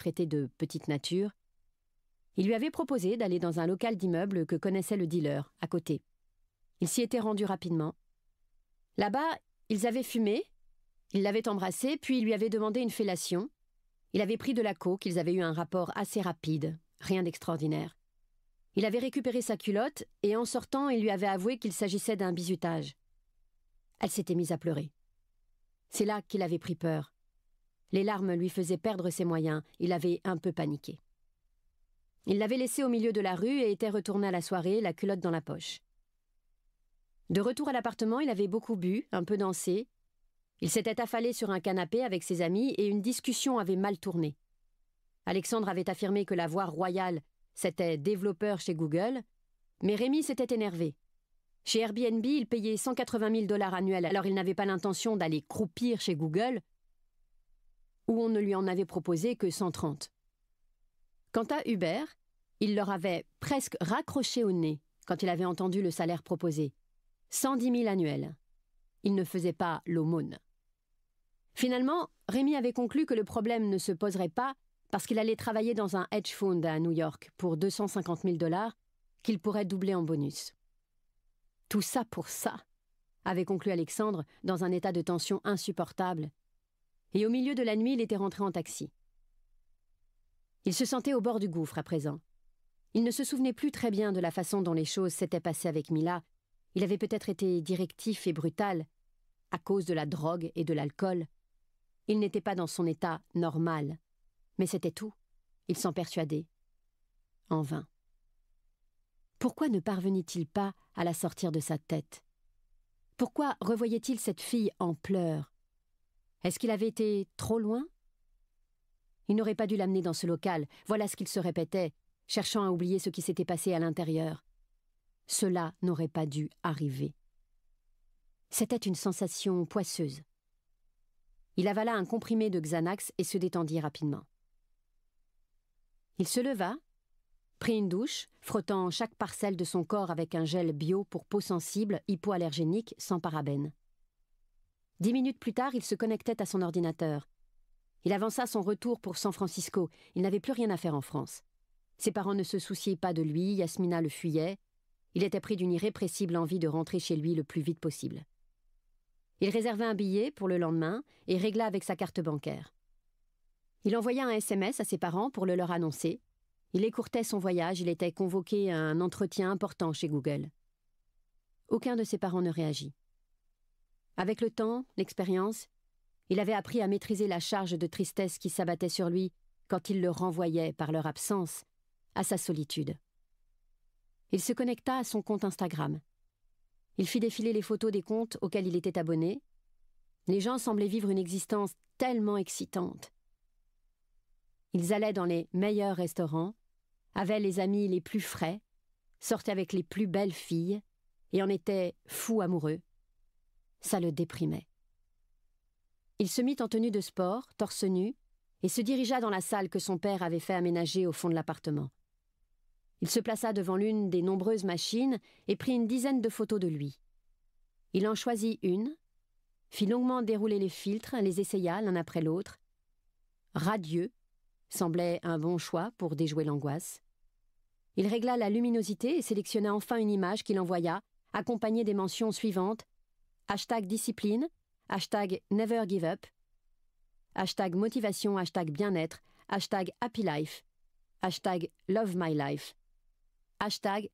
traité de petite nature, il lui avait proposé d'aller dans un local d'immeuble que connaissait le dealer, à côté. Il s'y était rendu rapidement. Là-bas, ils avaient fumé, il l'avait embrassé, puis il lui avait demandé une fellation. Il avait pris de la coke, ils avaient eu un rapport assez rapide, rien d'extraordinaire. Il avait récupéré sa culotte, et en sortant, il lui avait avoué qu'il s'agissait d'un bizutage. Elle s'était mise à pleurer. C'est là qu'il avait pris peur. Les larmes lui faisaient perdre ses moyens, il avait un peu paniqué. Il l'avait laissé au milieu de la rue et était retourné à la soirée, la culotte dans la poche. De retour à l'appartement, il avait beaucoup bu, un peu dansé. Il s'était affalé sur un canapé avec ses amis et une discussion avait mal tourné. Alexandre avait affirmé que la voix royale, c'était développeur chez Google, mais Rémi s'était énervé. Chez Airbnb, il payait 180 000 dollars annuels, alors il n'avait pas l'intention d'aller croupir chez Google, où on ne lui en avait proposé que 130. Quant à Hubert, il leur avait presque raccroché au nez quand il avait entendu le salaire proposé. 110 000 annuels. Il ne faisait pas l'aumône. Finalement, Rémi avait conclu que le problème ne se poserait pas parce qu'il allait travailler dans un hedge fund à New York pour 250 000 dollars qu'il pourrait doubler en bonus. Tout ça pour ça, avait conclu Alexandre dans un état de tension insupportable et au milieu de la nuit, il était rentré en taxi. Il se sentait au bord du gouffre à présent. Il ne se souvenait plus très bien de la façon dont les choses s'étaient passées avec Mila. Il avait peut-être été directif et brutal, à cause de la drogue et de l'alcool. Il n'était pas dans son état normal. Mais c'était tout. Il s'en persuadait. En vain. Pourquoi ne parvenait-il pas à la sortir de sa tête Pourquoi revoyait-il cette fille en pleurs est-ce qu'il avait été trop loin Il n'aurait pas dû l'amener dans ce local, voilà ce qu'il se répétait, cherchant à oublier ce qui s'était passé à l'intérieur. Cela n'aurait pas dû arriver. C'était une sensation poisseuse. Il avala un comprimé de Xanax et se détendit rapidement. Il se leva, prit une douche, frottant chaque parcelle de son corps avec un gel bio pour peau sensible, hypoallergénique, sans parabène. Dix minutes plus tard, il se connectait à son ordinateur. Il avança son retour pour San Francisco. Il n'avait plus rien à faire en France. Ses parents ne se souciaient pas de lui, Yasmina le fuyait. Il était pris d'une irrépressible envie de rentrer chez lui le plus vite possible. Il réserva un billet pour le lendemain et régla avec sa carte bancaire. Il envoya un SMS à ses parents pour le leur annoncer. Il écourtait son voyage, il était convoqué à un entretien important chez Google. Aucun de ses parents ne réagit. Avec le temps, l'expérience, il avait appris à maîtriser la charge de tristesse qui s'abattait sur lui quand il le renvoyait, par leur absence, à sa solitude. Il se connecta à son compte Instagram. Il fit défiler les photos des comptes auxquels il était abonné. Les gens semblaient vivre une existence tellement excitante. Ils allaient dans les meilleurs restaurants, avaient les amis les plus frais, sortaient avec les plus belles filles et en étaient fous amoureux. Ça le déprimait. Il se mit en tenue de sport, torse nu, et se dirigea dans la salle que son père avait fait aménager au fond de l'appartement. Il se plaça devant l'une des nombreuses machines et prit une dizaine de photos de lui. Il en choisit une, fit longuement dérouler les filtres, les essaya l'un après l'autre. Radieux semblait un bon choix pour déjouer l'angoisse. Il régla la luminosité et sélectionna enfin une image qu'il envoya, accompagnée des mentions suivantes hashtag discipline, hashtag never give up, hashtag motivation, hashtag bien-être, hashtag happy life, hashtag love my life, hashtag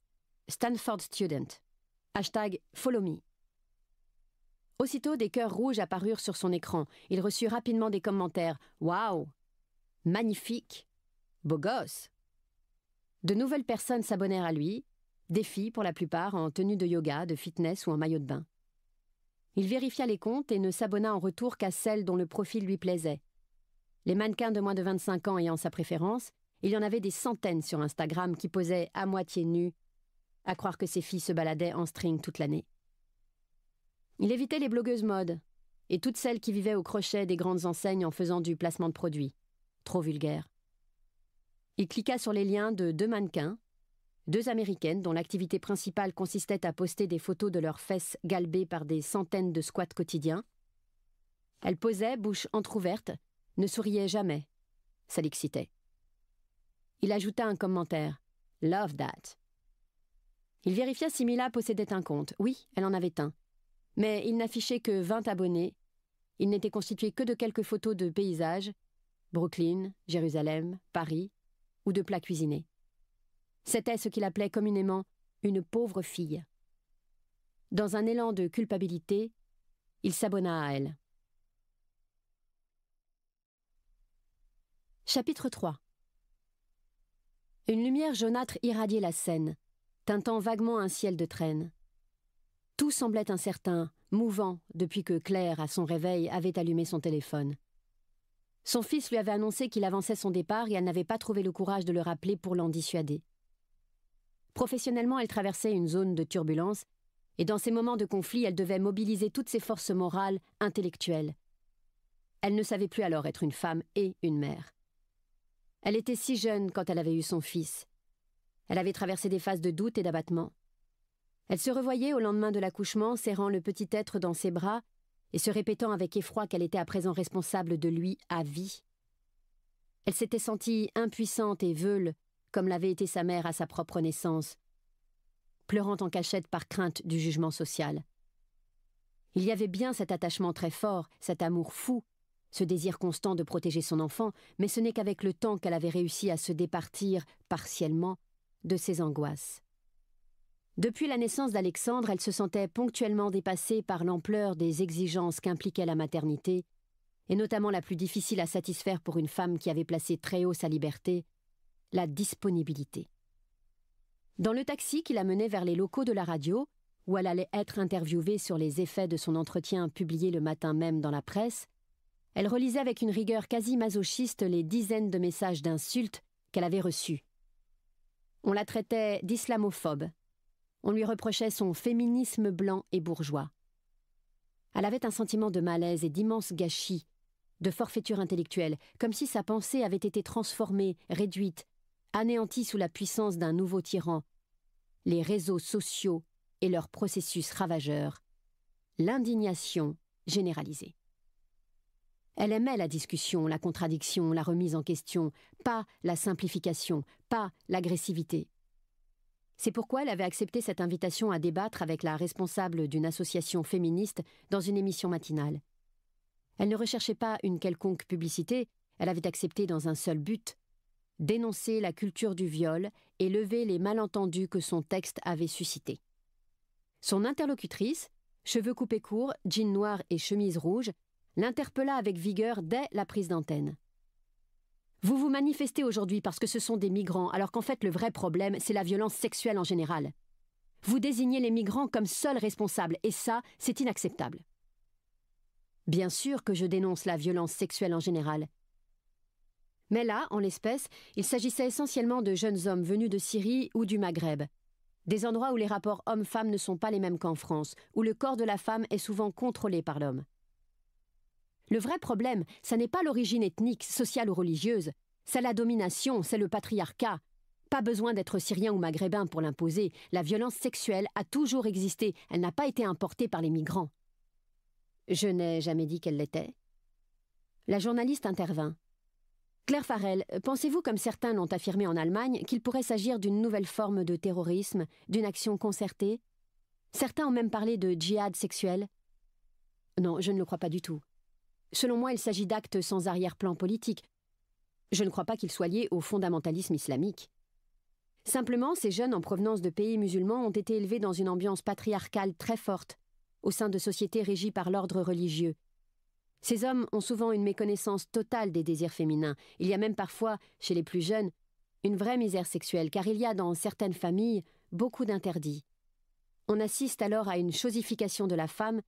Stanford student, hashtag follow me. Aussitôt, des cœurs rouges apparurent sur son écran. Il reçut rapidement des commentaires. Wow !»« Magnifique Beau gosse De nouvelles personnes s'abonnèrent à lui, des filles pour la plupart en tenue de yoga, de fitness ou en maillot de bain. Il vérifia les comptes et ne s'abonna en retour qu'à celles dont le profil lui plaisait. Les mannequins de moins de 25 ans ayant sa préférence, il y en avait des centaines sur Instagram qui posaient à moitié nus à croire que ses filles se baladaient en string toute l'année. Il évitait les blogueuses mode et toutes celles qui vivaient au crochet des grandes enseignes en faisant du placement de produits. Trop vulgaire. Il cliqua sur les liens de deux mannequins, deux Américaines dont l'activité principale consistait à poster des photos de leurs fesses galbées par des centaines de squats quotidiens. Elles posaient, bouche entr'ouverte, ne souriaient jamais. Ça l'excitait. Il ajouta un commentaire. Love that. Il vérifia si Mila possédait un compte. Oui, elle en avait un. Mais il n'affichait que 20 abonnés. Il n'était constitué que de quelques photos de paysages Brooklyn, Jérusalem, Paris, ou de plats cuisinés. C'était ce qu'il appelait communément une pauvre fille. Dans un élan de culpabilité, il s'abonna à elle. Chapitre 3 Une lumière jaunâtre irradiait la scène, teintant vaguement un ciel de traîne. Tout semblait incertain, mouvant, depuis que Claire, à son réveil, avait allumé son téléphone. Son fils lui avait annoncé qu'il avançait son départ et elle n'avait pas trouvé le courage de le rappeler pour l'en dissuader. Professionnellement, elle traversait une zone de turbulence, et dans ces moments de conflit, elle devait mobiliser toutes ses forces morales, intellectuelles. Elle ne savait plus alors être une femme et une mère. Elle était si jeune quand elle avait eu son fils. Elle avait traversé des phases de doute et d'abattement. Elle se revoyait au lendemain de l'accouchement, serrant le petit être dans ses bras et se répétant avec effroi qu'elle était à présent responsable de lui à vie. Elle s'était sentie impuissante et veule, comme l'avait été sa mère à sa propre naissance, pleurant en cachette par crainte du jugement social. Il y avait bien cet attachement très fort, cet amour fou, ce désir constant de protéger son enfant, mais ce n'est qu'avec le temps qu'elle avait réussi à se départir, partiellement, de ses angoisses. Depuis la naissance d'Alexandre, elle se sentait ponctuellement dépassée par l'ampleur des exigences qu'impliquait la maternité, et notamment la plus difficile à satisfaire pour une femme qui avait placé très haut sa liberté, la disponibilité. Dans le taxi qui la menait vers les locaux de la radio, où elle allait être interviewée sur les effets de son entretien publié le matin même dans la presse, elle relisait avec une rigueur quasi masochiste les dizaines de messages d'insultes qu'elle avait reçus. On la traitait d'islamophobe. On lui reprochait son féminisme blanc et bourgeois. Elle avait un sentiment de malaise et d'immense gâchis, de forfaiture intellectuelle, comme si sa pensée avait été transformée, réduite, anéantis sous la puissance d'un nouveau tyran, les réseaux sociaux et leur processus ravageur, l'indignation généralisée. Elle aimait la discussion, la contradiction, la remise en question, pas la simplification, pas l'agressivité. C'est pourquoi elle avait accepté cette invitation à débattre avec la responsable d'une association féministe dans une émission matinale. Elle ne recherchait pas une quelconque publicité, elle avait accepté dans un seul but, dénoncer la culture du viol et lever les malentendus que son texte avait suscités. Son interlocutrice, cheveux coupés courts, jean noirs et chemise rouge, l'interpella avec vigueur dès la prise d'antenne. Vous vous manifestez aujourd'hui parce que ce sont des migrants, alors qu'en fait le vrai problème, c'est la violence sexuelle en général. Vous désignez les migrants comme seuls responsables, et ça, c'est inacceptable. Bien sûr que je dénonce la violence sexuelle en général, mais là, en l'espèce, il s'agissait essentiellement de jeunes hommes venus de Syrie ou du Maghreb. Des endroits où les rapports hommes-femmes ne sont pas les mêmes qu'en France, où le corps de la femme est souvent contrôlé par l'homme. Le vrai problème, ça n'est pas l'origine ethnique, sociale ou religieuse, c'est la domination, c'est le patriarcat. Pas besoin d'être syrien ou maghrébin pour l'imposer, la violence sexuelle a toujours existé, elle n'a pas été importée par les migrants. Je n'ai jamais dit qu'elle l'était. La journaliste intervint. Claire Farel, pensez-vous, comme certains l'ont affirmé en Allemagne, qu'il pourrait s'agir d'une nouvelle forme de terrorisme, d'une action concertée Certains ont même parlé de djihad sexuel. Non, je ne le crois pas du tout. Selon moi, il s'agit d'actes sans arrière-plan politique. Je ne crois pas qu'ils soient liés au fondamentalisme islamique. Simplement, ces jeunes en provenance de pays musulmans ont été élevés dans une ambiance patriarcale très forte, au sein de sociétés régies par l'ordre religieux, ces hommes ont souvent une méconnaissance totale des désirs féminins. Il y a même parfois, chez les plus jeunes, une vraie misère sexuelle, car il y a dans certaines familles beaucoup d'interdits. On assiste alors à une chosification de la femme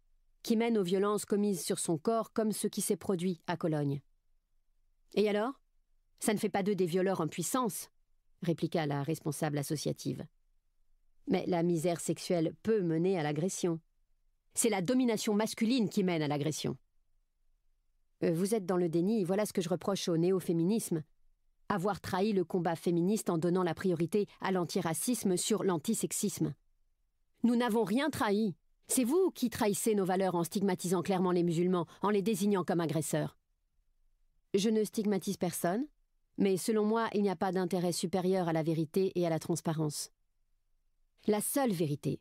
qui mène aux violences commises sur son corps comme ce qui s'est produit à Cologne. Et alors Ça ne fait pas d'eux des violeurs en puissance, répliqua la responsable associative. Mais la misère sexuelle peut mener à l'agression. C'est la domination masculine qui mène à l'agression. Euh, vous êtes dans le déni, voilà ce que je reproche au néo-féminisme. Avoir trahi le combat féministe en donnant la priorité à l'antiracisme sur l'antisexisme. Nous n'avons rien trahi. C'est vous qui trahissez nos valeurs en stigmatisant clairement les musulmans, en les désignant comme agresseurs. Je ne stigmatise personne, mais selon moi, il n'y a pas d'intérêt supérieur à la vérité et à la transparence. La seule vérité,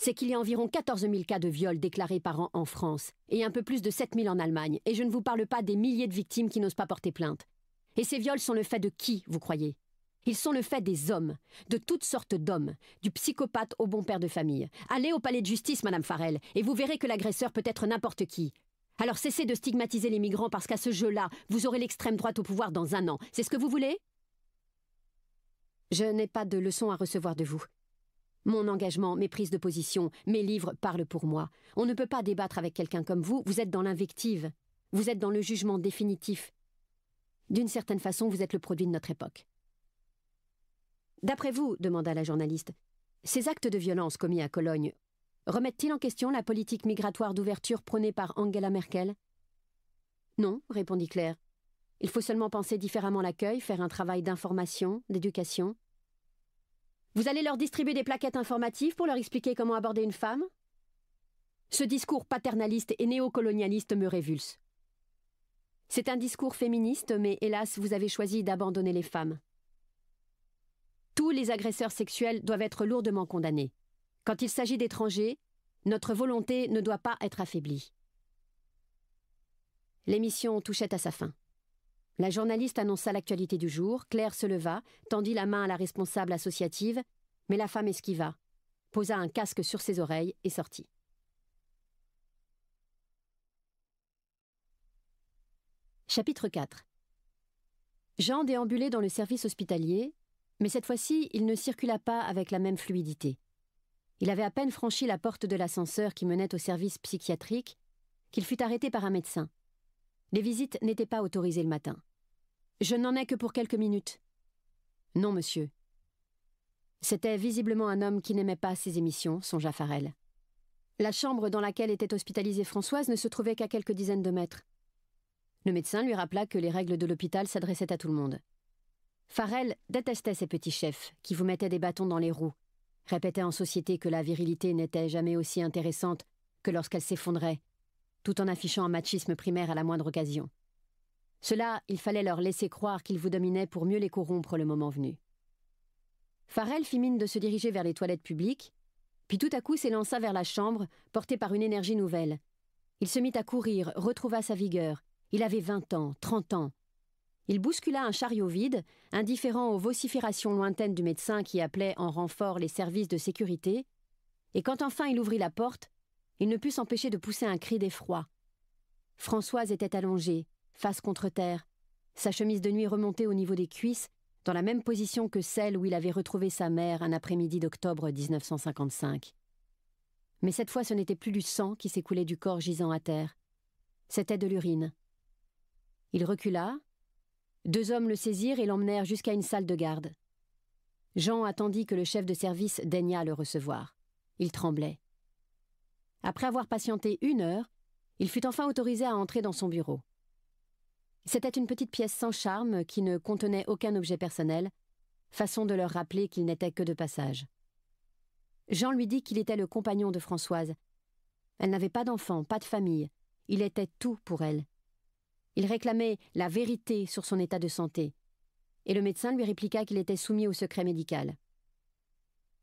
c'est qu'il y a environ 14 000 cas de viols déclarés par an en France, et un peu plus de 7 000 en Allemagne, et je ne vous parle pas des milliers de victimes qui n'osent pas porter plainte. Et ces viols sont le fait de qui, vous croyez Ils sont le fait des hommes, de toutes sortes d'hommes, du psychopathe au bon père de famille. Allez au palais de justice, Madame Farrell, et vous verrez que l'agresseur peut être n'importe qui. Alors cessez de stigmatiser les migrants parce qu'à ce jeu-là, vous aurez l'extrême droite au pouvoir dans un an. C'est ce que vous voulez Je n'ai pas de leçon à recevoir de vous. Mon engagement, mes prises de position, mes livres parlent pour moi. On ne peut pas débattre avec quelqu'un comme vous, vous êtes dans l'invective, vous êtes dans le jugement définitif. D'une certaine façon, vous êtes le produit de notre époque. D'après vous, demanda la journaliste, ces actes de violence commis à Cologne remettent-ils en question la politique migratoire d'ouverture prônée par Angela Merkel Non, répondit Claire. Il faut seulement penser différemment l'accueil, faire un travail d'information, d'éducation, vous allez leur distribuer des plaquettes informatives pour leur expliquer comment aborder une femme Ce discours paternaliste et néocolonialiste me révulse. C'est un discours féministe, mais hélas, vous avez choisi d'abandonner les femmes. Tous les agresseurs sexuels doivent être lourdement condamnés. Quand il s'agit d'étrangers, notre volonté ne doit pas être affaiblie. L'émission touchait à sa fin. La journaliste annonça l'actualité du jour, Claire se leva, tendit la main à la responsable associative, mais la femme esquiva, posa un casque sur ses oreilles et sortit. Chapitre 4 Jean déambulait dans le service hospitalier, mais cette fois-ci, il ne circula pas avec la même fluidité. Il avait à peine franchi la porte de l'ascenseur qui menait au service psychiatrique qu'il fut arrêté par un médecin. Les visites n'étaient pas autorisées le matin. Je n'en ai que pour quelques minutes. Non, monsieur. C'était visiblement un homme qui n'aimait pas ces émissions, songea Farrell. La chambre dans laquelle était hospitalisée Françoise ne se trouvait qu'à quelques dizaines de mètres. Le médecin lui rappela que les règles de l'hôpital s'adressaient à tout le monde. Farrell détestait ces petits chefs qui vous mettaient des bâtons dans les roues, répétait en société que la virilité n'était jamais aussi intéressante que lorsqu'elle s'effondrait, tout en affichant un machisme primaire à la moindre occasion. Cela, il fallait leur laisser croire qu'ils vous dominaient pour mieux les corrompre le moment venu. Farrell fit mine de se diriger vers les toilettes publiques, puis tout à coup s'élança vers la chambre, porté par une énergie nouvelle. Il se mit à courir, retrouva sa vigueur. Il avait vingt ans, trente ans. Il bouscula un chariot vide, indifférent aux vociférations lointaines du médecin qui appelait en renfort les services de sécurité, et quand enfin il ouvrit la porte, il ne put s'empêcher de pousser un cri d'effroi. Françoise était allongée, face contre terre, sa chemise de nuit remontée au niveau des cuisses, dans la même position que celle où il avait retrouvé sa mère un après-midi d'octobre 1955. Mais cette fois ce n'était plus du sang qui s'écoulait du corps gisant à terre, c'était de l'urine. Il recula, deux hommes le saisirent et l'emmenèrent jusqu'à une salle de garde. Jean attendit que le chef de service daigna le recevoir. Il tremblait. Après avoir patienté une heure, il fut enfin autorisé à entrer dans son bureau. C'était une petite pièce sans charme qui ne contenait aucun objet personnel, façon de leur rappeler qu'il n'était que de passage. Jean lui dit qu'il était le compagnon de Françoise. Elle n'avait pas d'enfant, pas de famille. Il était tout pour elle. Il réclamait la vérité sur son état de santé. Et le médecin lui répliqua qu'il était soumis au secret médical.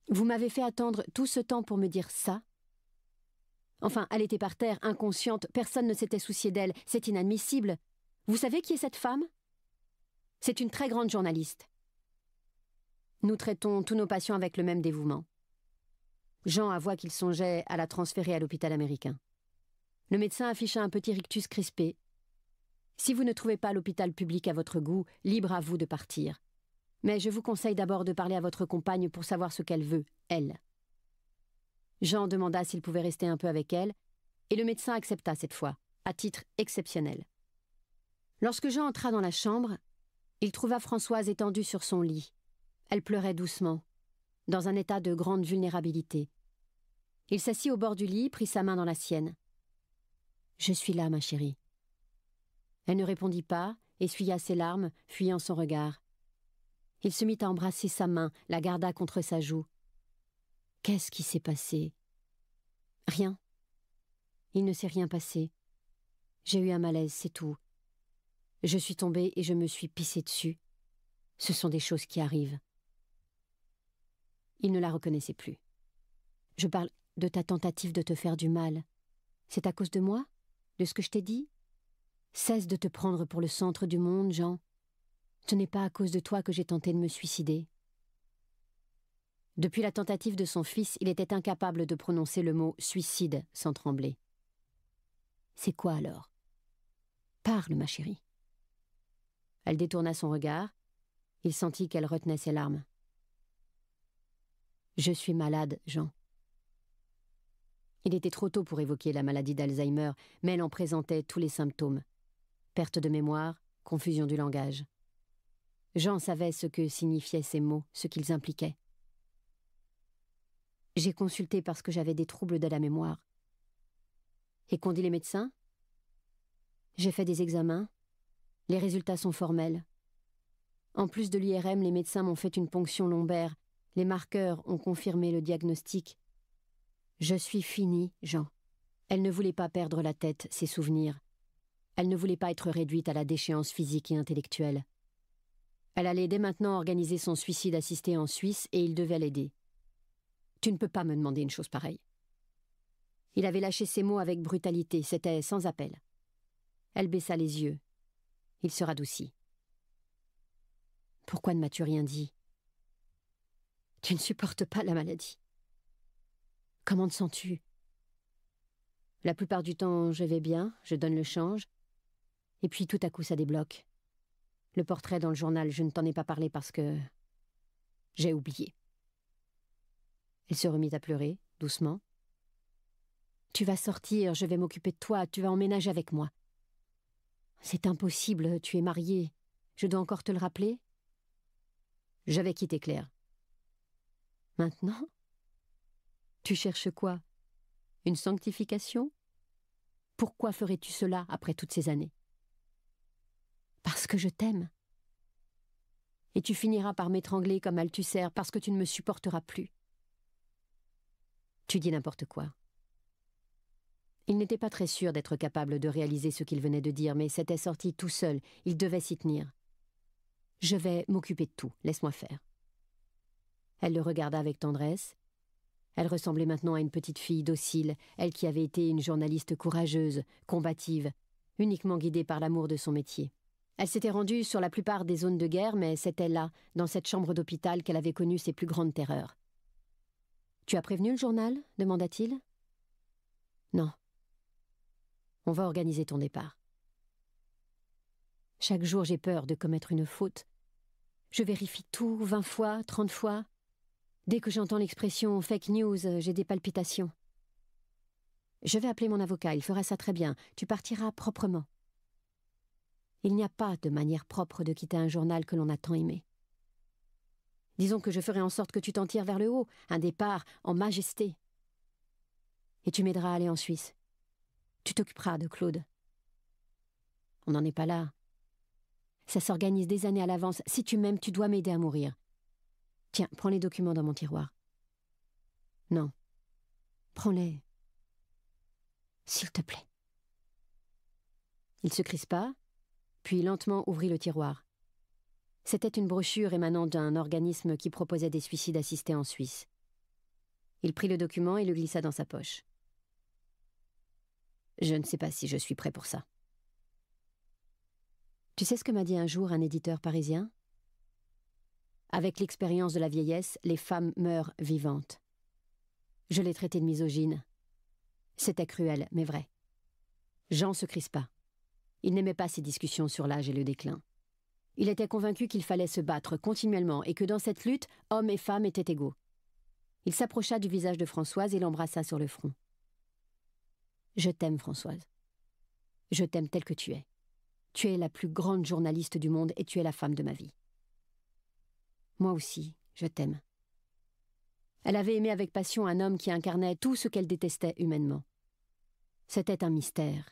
Vous m'avez fait attendre tout ce temps pour me dire ça Enfin, elle était par terre, inconsciente, personne ne s'était soucié d'elle, c'est inadmissible. Vous savez qui est cette femme C'est une très grande journaliste. Nous traitons tous nos patients avec le même dévouement. Jean avoua qu'il songeait à la transférer à l'hôpital américain. Le médecin afficha un petit rictus crispé. Si vous ne trouvez pas l'hôpital public à votre goût, libre à vous de partir. Mais je vous conseille d'abord de parler à votre compagne pour savoir ce qu'elle veut, elle. Jean demanda s'il pouvait rester un peu avec elle, et le médecin accepta cette fois, à titre exceptionnel. Lorsque Jean entra dans la chambre, il trouva Françoise étendue sur son lit. Elle pleurait doucement, dans un état de grande vulnérabilité. Il s'assit au bord du lit, prit sa main dans la sienne. Je suis là, ma chérie. Elle ne répondit pas, essuya ses larmes, fuyant son regard. Il se mit à embrasser sa main, la garda contre sa joue. Qu'est-ce qui s'est passé Rien. Il ne s'est rien passé. J'ai eu un malaise, c'est tout. Je suis tombée et je me suis pissée dessus. Ce sont des choses qui arrivent. Il ne la reconnaissait plus. Je parle de ta tentative de te faire du mal. C'est à cause de moi De ce que je t'ai dit Cesse de te prendre pour le centre du monde, Jean. Ce n'est pas à cause de toi que j'ai tenté de me suicider. Depuis la tentative de son fils, il était incapable de prononcer le mot suicide sans trembler. C'est quoi alors Parle, ma chérie. Elle détourna son regard. Il sentit qu'elle retenait ses larmes. Je suis malade, Jean. Il était trop tôt pour évoquer la maladie d'Alzheimer, mais elle en présentait tous les symptômes. Perte de mémoire, confusion du langage. Jean savait ce que signifiaient ces mots, ce qu'ils impliquaient. J'ai consulté parce que j'avais des troubles de la mémoire. Et qu'ont dit les médecins J'ai fait des examens, les résultats sont formels. En plus de l'IRM, les médecins m'ont fait une ponction lombaire. Les marqueurs ont confirmé le diagnostic. Je suis finie, Jean. Elle ne voulait pas perdre la tête, ses souvenirs. Elle ne voulait pas être réduite à la déchéance physique et intellectuelle. Elle allait dès maintenant organiser son suicide assisté en Suisse et il devait l'aider. Tu ne peux pas me demander une chose pareille. Il avait lâché ces mots avec brutalité, c'était sans appel. Elle baissa les yeux. Il se radoucit. Pourquoi ne m'as-tu rien dit Tu ne supportes pas la maladie. Comment te sens-tu La plupart du temps, je vais bien, je donne le change. Et puis tout à coup, ça débloque. Le portrait dans le journal, je ne t'en ai pas parlé parce que. J'ai oublié. Elle se remit à pleurer, doucement. Tu vas sortir, je vais m'occuper de toi, tu vas emménager avec moi. C'est impossible, tu es mariée. Je dois encore te le rappeler J'avais quitté Claire. Maintenant Tu cherches quoi Une sanctification Pourquoi ferais-tu cela après toutes ces années Parce que je t'aime. Et tu finiras par m'étrangler comme Althusser parce que tu ne me supporteras plus. Tu dis n'importe quoi. Il n'était pas très sûr d'être capable de réaliser ce qu'il venait de dire, mais c'était sorti tout seul, il devait s'y tenir. Je vais m'occuper de tout, laisse-moi faire. Elle le regarda avec tendresse. Elle ressemblait maintenant à une petite fille docile, elle qui avait été une journaliste courageuse, combative, uniquement guidée par l'amour de son métier. Elle s'était rendue sur la plupart des zones de guerre, mais c'était là, dans cette chambre d'hôpital, qu'elle avait connu ses plus grandes terreurs. Tu as prévenu le journal demanda-t-il. Non, on va organiser ton départ. Chaque jour, j'ai peur de commettre une faute. Je vérifie tout, vingt fois, trente fois. Dès que j'entends l'expression fake news, euh, j'ai des palpitations. Je vais appeler mon avocat, il fera ça très bien. Tu partiras proprement. Il n'y a pas de manière propre de quitter un journal que l'on a tant aimé. Disons que je ferai en sorte que tu t'en tires vers le haut, un départ en majesté. Et tu m'aideras à aller en Suisse. Tu t'occuperas de Claude. On n'en est pas là. Ça s'organise des années à l'avance. Si tu m'aimes, tu dois m'aider à mourir. Tiens, prends les documents dans mon tiroir. Non. Prends-les. S'il te plaît. Il se crispa, puis lentement ouvrit le tiroir. C'était une brochure émanant d'un organisme qui proposait des suicides assistés en Suisse. Il prit le document et le glissa dans sa poche. Je ne sais pas si je suis prêt pour ça. Tu sais ce que m'a dit un jour un éditeur parisien Avec l'expérience de la vieillesse, les femmes meurent vivantes. Je l'ai traité de misogyne. C'était cruel, mais vrai. Jean se crispa. Il n'aimait pas ces discussions sur l'âge et le déclin. Il était convaincu qu'il fallait se battre continuellement et que dans cette lutte, hommes et femmes étaient égaux. Il s'approcha du visage de Françoise et l'embrassa sur le front. Je t'aime, Françoise. Je t'aime tel que tu es. Tu es la plus grande journaliste du monde et tu es la femme de ma vie. Moi aussi, je t'aime. Elle avait aimé avec passion un homme qui incarnait tout ce qu'elle détestait humainement. C'était un mystère.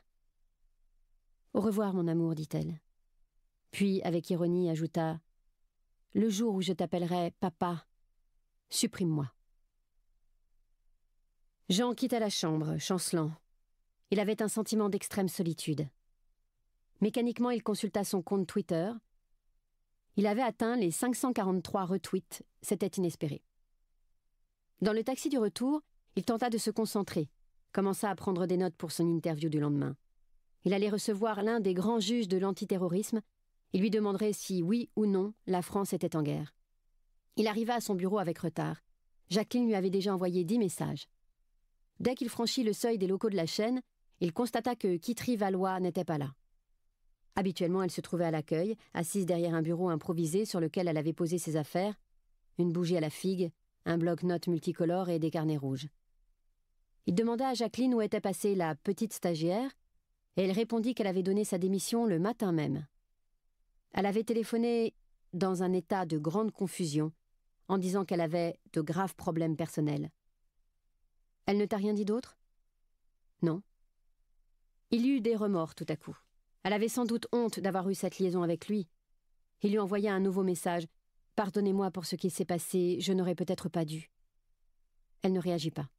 Au revoir, mon amour, dit-elle. Puis, avec ironie, ajouta Le jour où je t'appellerai papa, supprime-moi. Jean quitta la chambre, chancelant. Il avait un sentiment d'extrême solitude. Mécaniquement, il consulta son compte Twitter. Il avait atteint les 543 retweets, c'était inespéré. Dans le taxi du retour, il tenta de se concentrer, commença à prendre des notes pour son interview du lendemain. Il allait recevoir l'un des grands juges de l'antiterrorisme, il lui demanderait si, oui ou non, la France était en guerre. Il arriva à son bureau avec retard. Jacqueline lui avait déjà envoyé dix messages. Dès qu'il franchit le seuil des locaux de la chaîne, il constata que Kitri Valois n'était pas là. Habituellement, elle se trouvait à l'accueil, assise derrière un bureau improvisé sur lequel elle avait posé ses affaires, une bougie à la figue, un bloc-notes multicolore et des carnets rouges. Il demanda à Jacqueline où était passée la petite stagiaire, et elle répondit qu'elle avait donné sa démission le matin même. Elle avait téléphoné dans un état de grande confusion, en disant qu'elle avait de graves problèmes personnels. Elle ne t'a rien dit d'autre Non, il eut des remords tout à coup. Elle avait sans doute honte d'avoir eu cette liaison avec lui. Il lui envoya un nouveau message. Pardonnez-moi pour ce qui s'est passé, je n'aurais peut-être pas dû. Elle ne réagit pas.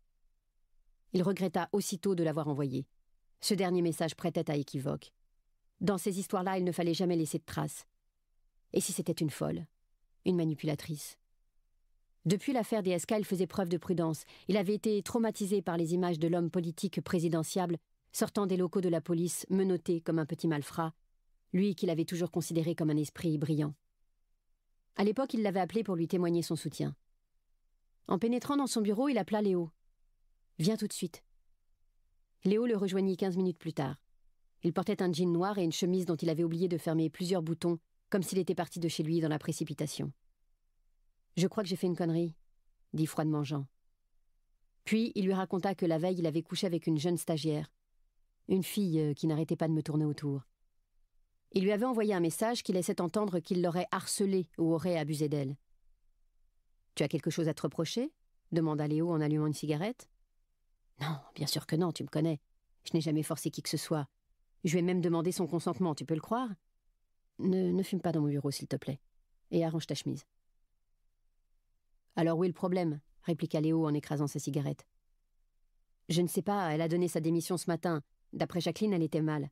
Il regretta aussitôt de l'avoir envoyé. Ce dernier message prêtait à équivoque. Dans ces histoires-là, il ne fallait jamais laisser de traces. Et si c'était une folle Une manipulatrice Depuis l'affaire des SK il faisait preuve de prudence. Il avait été traumatisé par les images de l'homme politique présidentiable sortant des locaux de la police, menotté comme un petit malfrat, lui qu'il avait toujours considéré comme un esprit brillant. À l'époque, il l'avait appelé pour lui témoigner son soutien. En pénétrant dans son bureau, il appela Léo. Viens tout de suite. Léo le rejoignit quinze minutes plus tard. Il portait un jean noir et une chemise dont il avait oublié de fermer plusieurs boutons, comme s'il était parti de chez lui dans la précipitation. Je crois que j'ai fait une connerie, dit froidement Jean. Puis il lui raconta que la veille il avait couché avec une jeune stagiaire, une fille euh, qui n'arrêtait pas de me tourner autour. Il lui avait envoyé un message qui laissait entendre qu'il l'aurait harcelée ou aurait abusé d'elle. Tu as quelque chose à te reprocher demanda Léo en allumant une cigarette. Non, bien sûr que non, tu me connais. Je n'ai jamais forcé qui que ce soit. Je lui ai même demandé son consentement, tu peux le croire ne, ne fume pas dans mon bureau, s'il te plaît, et arrange ta chemise. Alors où est le problème répliqua Léo en écrasant sa cigarette. Je ne sais pas, elle a donné sa démission ce matin. D'après Jacqueline, elle était mal.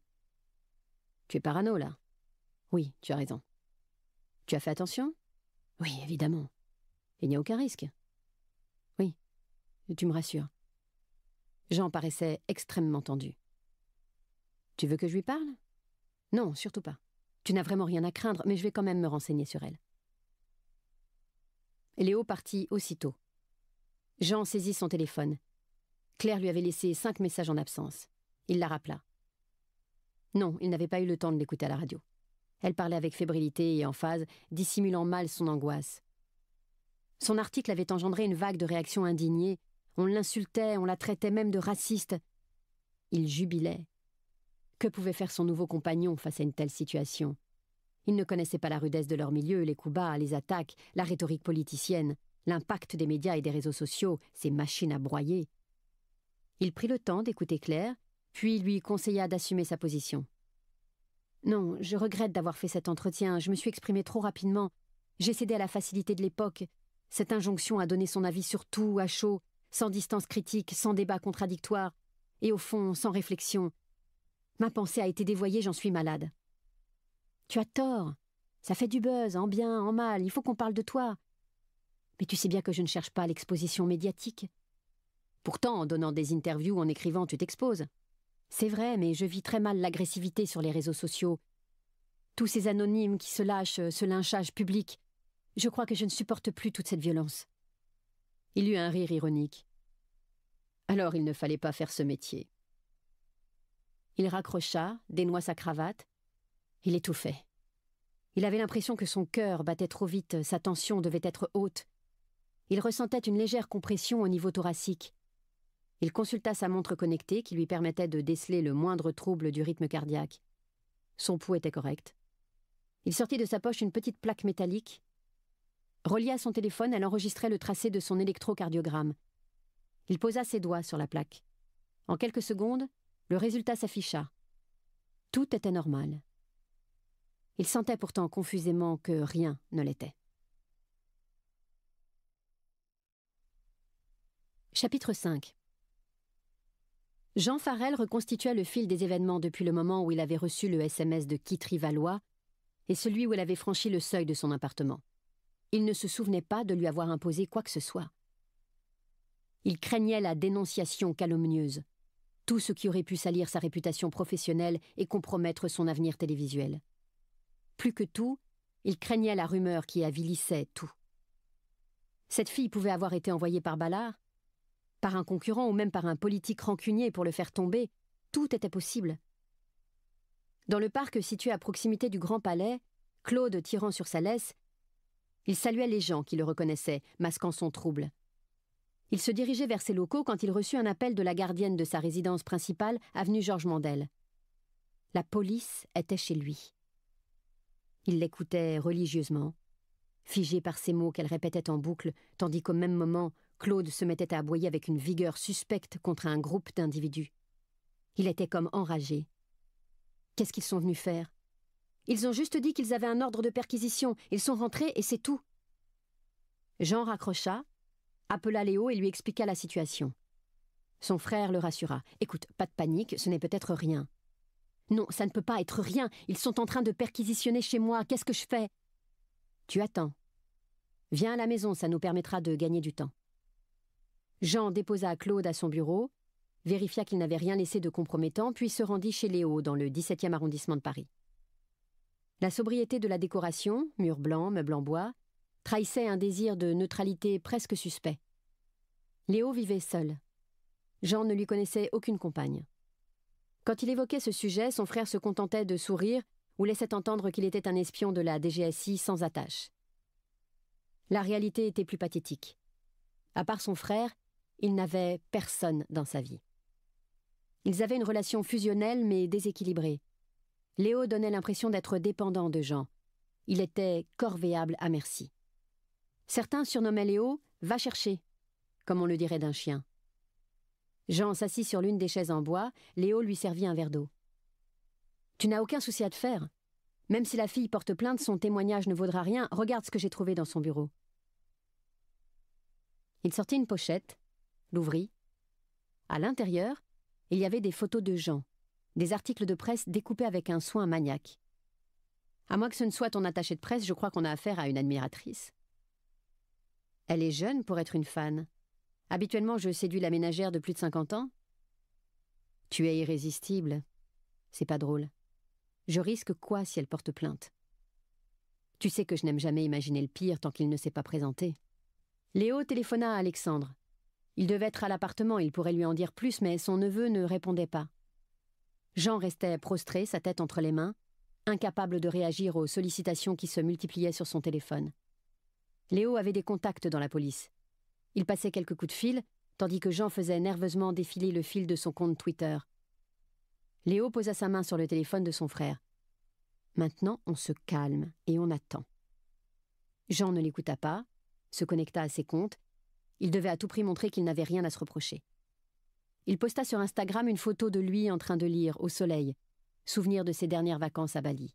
Tu es parano, là Oui, tu as raison. Tu as fait attention Oui, évidemment. Il n'y a aucun risque. Oui, tu me rassures. Jean paraissait extrêmement tendu. Tu veux que je lui parle Non, surtout pas. Tu n'as vraiment rien à craindre, mais je vais quand même me renseigner sur elle. Léo partit aussitôt. Jean saisit son téléphone. Claire lui avait laissé cinq messages en absence. Il la rappela. Non, il n'avait pas eu le temps de l'écouter à la radio. Elle parlait avec fébrilité et emphase, dissimulant mal son angoisse. Son article avait engendré une vague de réactions indignées. On l'insultait, on la traitait même de raciste. Il jubilait. Que pouvait faire son nouveau compagnon face à une telle situation Il ne connaissait pas la rudesse de leur milieu, les coups bas, les attaques, la rhétorique politicienne, l'impact des médias et des réseaux sociaux, ces machines à broyer. Il prit le temps d'écouter Claire puis lui conseilla d'assumer sa position. Non, je regrette d'avoir fait cet entretien, je me suis exprimé trop rapidement, j'ai cédé à la facilité de l'époque, cette injonction a donné son avis sur tout, à chaud, sans distance critique, sans débat contradictoire, et au fond, sans réflexion. Ma pensée a été dévoyée, j'en suis malade. Tu as tort. Ça fait du buzz, en bien, en mal, il faut qu'on parle de toi. Mais tu sais bien que je ne cherche pas l'exposition médiatique. Pourtant, en donnant des interviews, en écrivant, tu t'exposes. C'est vrai, mais je vis très mal l'agressivité sur les réseaux sociaux. Tous ces anonymes qui se lâchent, ce euh, lynchage public. Je crois que je ne supporte plus toute cette violence. Il eut un rire ironique. Alors il ne fallait pas faire ce métier. Il raccrocha, dénoua sa cravate. Il étouffait. Il avait l'impression que son cœur battait trop vite, sa tension devait être haute. Il ressentait une légère compression au niveau thoracique. Il consulta sa montre connectée qui lui permettait de déceler le moindre trouble du rythme cardiaque. Son pouls était correct. Il sortit de sa poche une petite plaque métallique. Reliée à son téléphone, elle enregistrait le tracé de son électrocardiogramme. Il posa ses doigts sur la plaque. En quelques secondes, le résultat s'afficha. Tout était normal. Il sentait pourtant confusément que rien ne l'était. Chapitre 5 Jean Farel reconstitua le fil des événements depuis le moment où il avait reçu le SMS de Kitri Valois et celui où elle avait franchi le seuil de son appartement. Il ne se souvenait pas de lui avoir imposé quoi que ce soit. Il craignait la dénonciation calomnieuse, tout ce qui aurait pu salir sa réputation professionnelle et compromettre son avenir télévisuel. Plus que tout, il craignait la rumeur qui avilissait tout. Cette fille pouvait avoir été envoyée par Ballard, par un concurrent ou même par un politique rancunier pour le faire tomber, tout était possible. Dans le parc situé à proximité du Grand Palais, Claude tirant sur sa laisse, il saluait les gens qui le reconnaissaient, masquant son trouble. Il se dirigeait vers ses locaux quand il reçut un appel de la gardienne de sa résidence principale, avenue Georges Mandel. La police était chez lui. Il l'écoutait religieusement, figé par ces mots qu'elle répétait en boucle, tandis qu'au même moment, Claude se mettait à aboyer avec une vigueur suspecte contre un groupe d'individus. Il était comme enragé. Qu'est-ce qu'ils sont venus faire Ils ont juste dit qu'ils avaient un ordre de perquisition, ils sont rentrés et c'est tout. Jean raccrocha, appela Léo et lui expliqua la situation. Son frère le rassura. Écoute, pas de panique, ce n'est peut-être rien. Non, ça ne peut pas être rien, ils sont en train de perquisitionner chez moi, qu'est-ce que je fais Tu attends. Viens à la maison, ça nous permettra de gagner du temps. Jean déposa Claude à son bureau, vérifia qu'il n'avait rien laissé de compromettant, puis se rendit chez Léo, dans le 17e arrondissement de Paris. La sobriété de la décoration, mur blanc, meubles en bois, trahissait un désir de neutralité presque suspect. Léo vivait seul. Jean ne lui connaissait aucune compagne. Quand il évoquait ce sujet, son frère se contentait de sourire ou laissait entendre qu'il était un espion de la DGSI sans attache. La réalité était plus pathétique. À part son frère, il n'avait personne dans sa vie. Ils avaient une relation fusionnelle mais déséquilibrée. Léo donnait l'impression d'être dépendant de Jean. Il était corvéable à merci. Certains surnommaient Léo Va chercher, comme on le dirait d'un chien. Jean s'assit sur l'une des chaises en bois, Léo lui servit un verre d'eau. Tu n'as aucun souci à te faire. Même si la fille porte plainte, son témoignage ne vaudra rien. Regarde ce que j'ai trouvé dans son bureau. Il sortit une pochette, l'ouvrit. À l'intérieur, il y avait des photos de gens, des articles de presse découpés avec un soin maniaque. À moins que ce ne soit ton attaché de presse, je crois qu'on a affaire à une admiratrice. Elle est jeune pour être une fan. Habituellement, je séduis la ménagère de plus de 50 ans. Tu es irrésistible. C'est pas drôle. Je risque quoi si elle porte plainte Tu sais que je n'aime jamais imaginer le pire tant qu'il ne s'est pas présenté. Léo téléphona à Alexandre. Il devait être à l'appartement, il pourrait lui en dire plus, mais son neveu ne répondait pas. Jean restait prostré, sa tête entre les mains, incapable de réagir aux sollicitations qui se multipliaient sur son téléphone. Léo avait des contacts dans la police. Il passait quelques coups de fil, tandis que Jean faisait nerveusement défiler le fil de son compte Twitter. Léo posa sa main sur le téléphone de son frère. Maintenant, on se calme et on attend. Jean ne l'écouta pas, se connecta à ses comptes il devait à tout prix montrer qu'il n'avait rien à se reprocher. Il posta sur Instagram une photo de lui en train de lire, au soleil, souvenir de ses dernières vacances à Bali.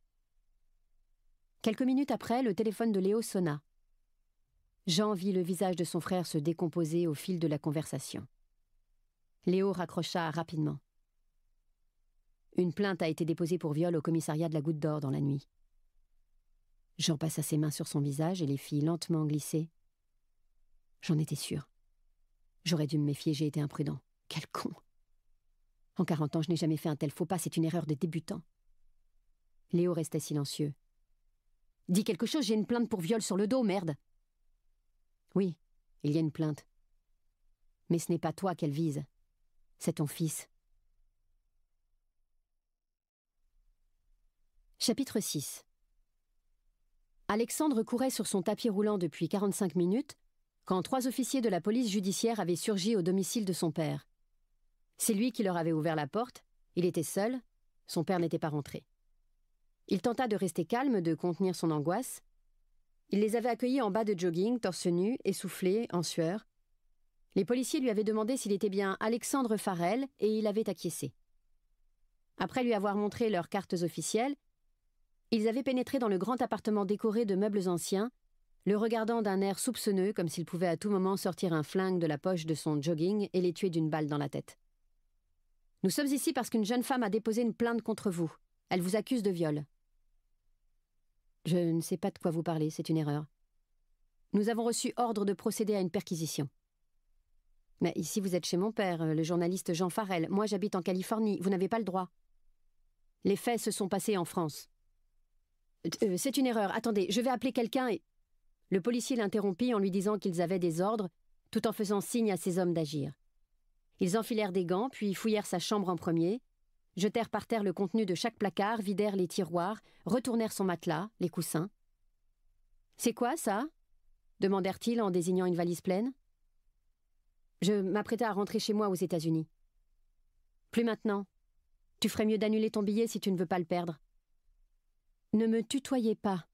Quelques minutes après, le téléphone de Léo sonna. Jean vit le visage de son frère se décomposer au fil de la conversation. Léo raccrocha rapidement. Une plainte a été déposée pour viol au commissariat de la Goutte d'Or dans la nuit. Jean passa ses mains sur son visage et les fit lentement glisser J'en étais sûre. J'aurais dû me méfier, j'ai été imprudent. Quel con En quarante ans, je n'ai jamais fait un tel faux pas, c'est une erreur de débutant. Léo restait silencieux. Dis quelque chose, j'ai une plainte pour viol sur le dos, merde Oui, il y a une plainte. Mais ce n'est pas toi qu'elle vise, c'est ton fils. Chapitre 6 Alexandre courait sur son tapis roulant depuis 45 minutes quand trois officiers de la police judiciaire avaient surgi au domicile de son père. C'est lui qui leur avait ouvert la porte, il était seul, son père n'était pas rentré. Il tenta de rester calme, de contenir son angoisse. Il les avait accueillis en bas de jogging, torse nu, essoufflé, en sueur. Les policiers lui avaient demandé s'il était bien Alexandre Farel et il avait acquiescé. Après lui avoir montré leurs cartes officielles, ils avaient pénétré dans le grand appartement décoré de meubles anciens le regardant d'un air soupçonneux comme s'il pouvait à tout moment sortir un flingue de la poche de son jogging et les tuer d'une balle dans la tête. Nous sommes ici parce qu'une jeune femme a déposé une plainte contre vous. Elle vous accuse de viol. Je ne sais pas de quoi vous parlez, c'est une erreur. Nous avons reçu ordre de procéder à une perquisition. Mais ici vous êtes chez mon père, le journaliste Jean Farel. Moi j'habite en Californie, vous n'avez pas le droit. Les faits se sont passés en France. Euh, c'est une erreur. Attendez, je vais appeler quelqu'un et. Le policier l'interrompit en lui disant qu'ils avaient des ordres, tout en faisant signe à ses hommes d'agir. Ils enfilèrent des gants, puis fouillèrent sa chambre en premier, jetèrent par terre le contenu de chaque placard, vidèrent les tiroirs, retournèrent son matelas, les coussins. C'est quoi ça demandèrent-ils en désignant une valise pleine. Je m'apprêtais à rentrer chez moi aux États-Unis. Plus maintenant. Tu ferais mieux d'annuler ton billet si tu ne veux pas le perdre. Ne me tutoyez pas,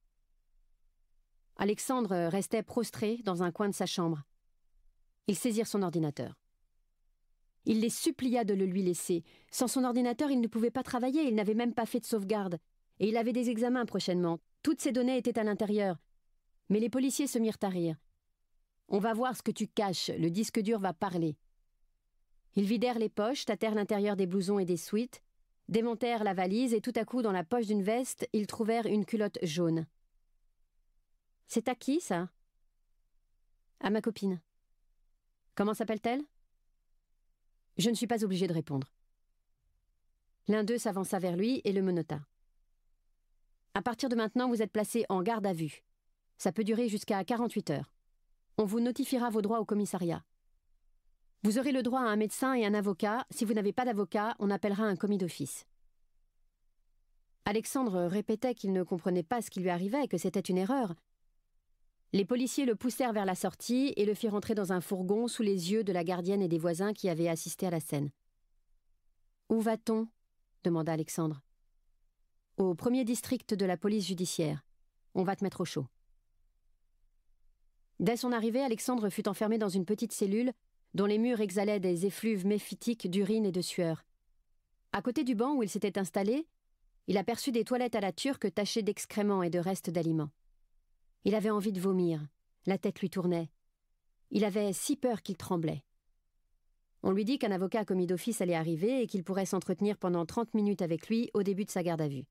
Alexandre euh, restait prostré dans un coin de sa chambre. Ils saisirent son ordinateur. Il les supplia de le lui laisser. Sans son ordinateur, il ne pouvait pas travailler, il n'avait même pas fait de sauvegarde. Et il avait des examens prochainement. Toutes ses données étaient à l'intérieur. Mais les policiers se mirent à rire. On va voir ce que tu caches, le disque dur va parler. Ils vidèrent les poches, tâtèrent l'intérieur des blousons et des suites, démontèrent la valise et tout à coup, dans la poche d'une veste, ils trouvèrent une culotte jaune. C'est à qui, ça À ma copine. Comment s'appelle-t-elle Je ne suis pas obligé de répondre. L'un d'eux s'avança vers lui et le menota. « À partir de maintenant, vous êtes placé en garde à vue. Ça peut durer jusqu'à 48 heures. On vous notifiera vos droits au commissariat. Vous aurez le droit à un médecin et un avocat. Si vous n'avez pas d'avocat, on appellera un commis d'office. Alexandre répétait qu'il ne comprenait pas ce qui lui arrivait et que c'était une erreur, les policiers le poussèrent vers la sortie et le firent entrer dans un fourgon sous les yeux de la gardienne et des voisins qui avaient assisté à la scène. Où va-t-on demanda Alexandre. Au premier district de la police judiciaire. On va te mettre au chaud. Dès son arrivée, Alexandre fut enfermé dans une petite cellule dont les murs exhalaient des effluves méphitiques d'urine et de sueur. À côté du banc où il s'était installé, il aperçut des toilettes à la turque tachées d'excréments et de restes d'aliments. Il avait envie de vomir. La tête lui tournait. Il avait si peur qu'il tremblait. On lui dit qu'un avocat commis d'office allait arriver et qu'il pourrait s'entretenir pendant 30 minutes avec lui au début de sa garde à vue.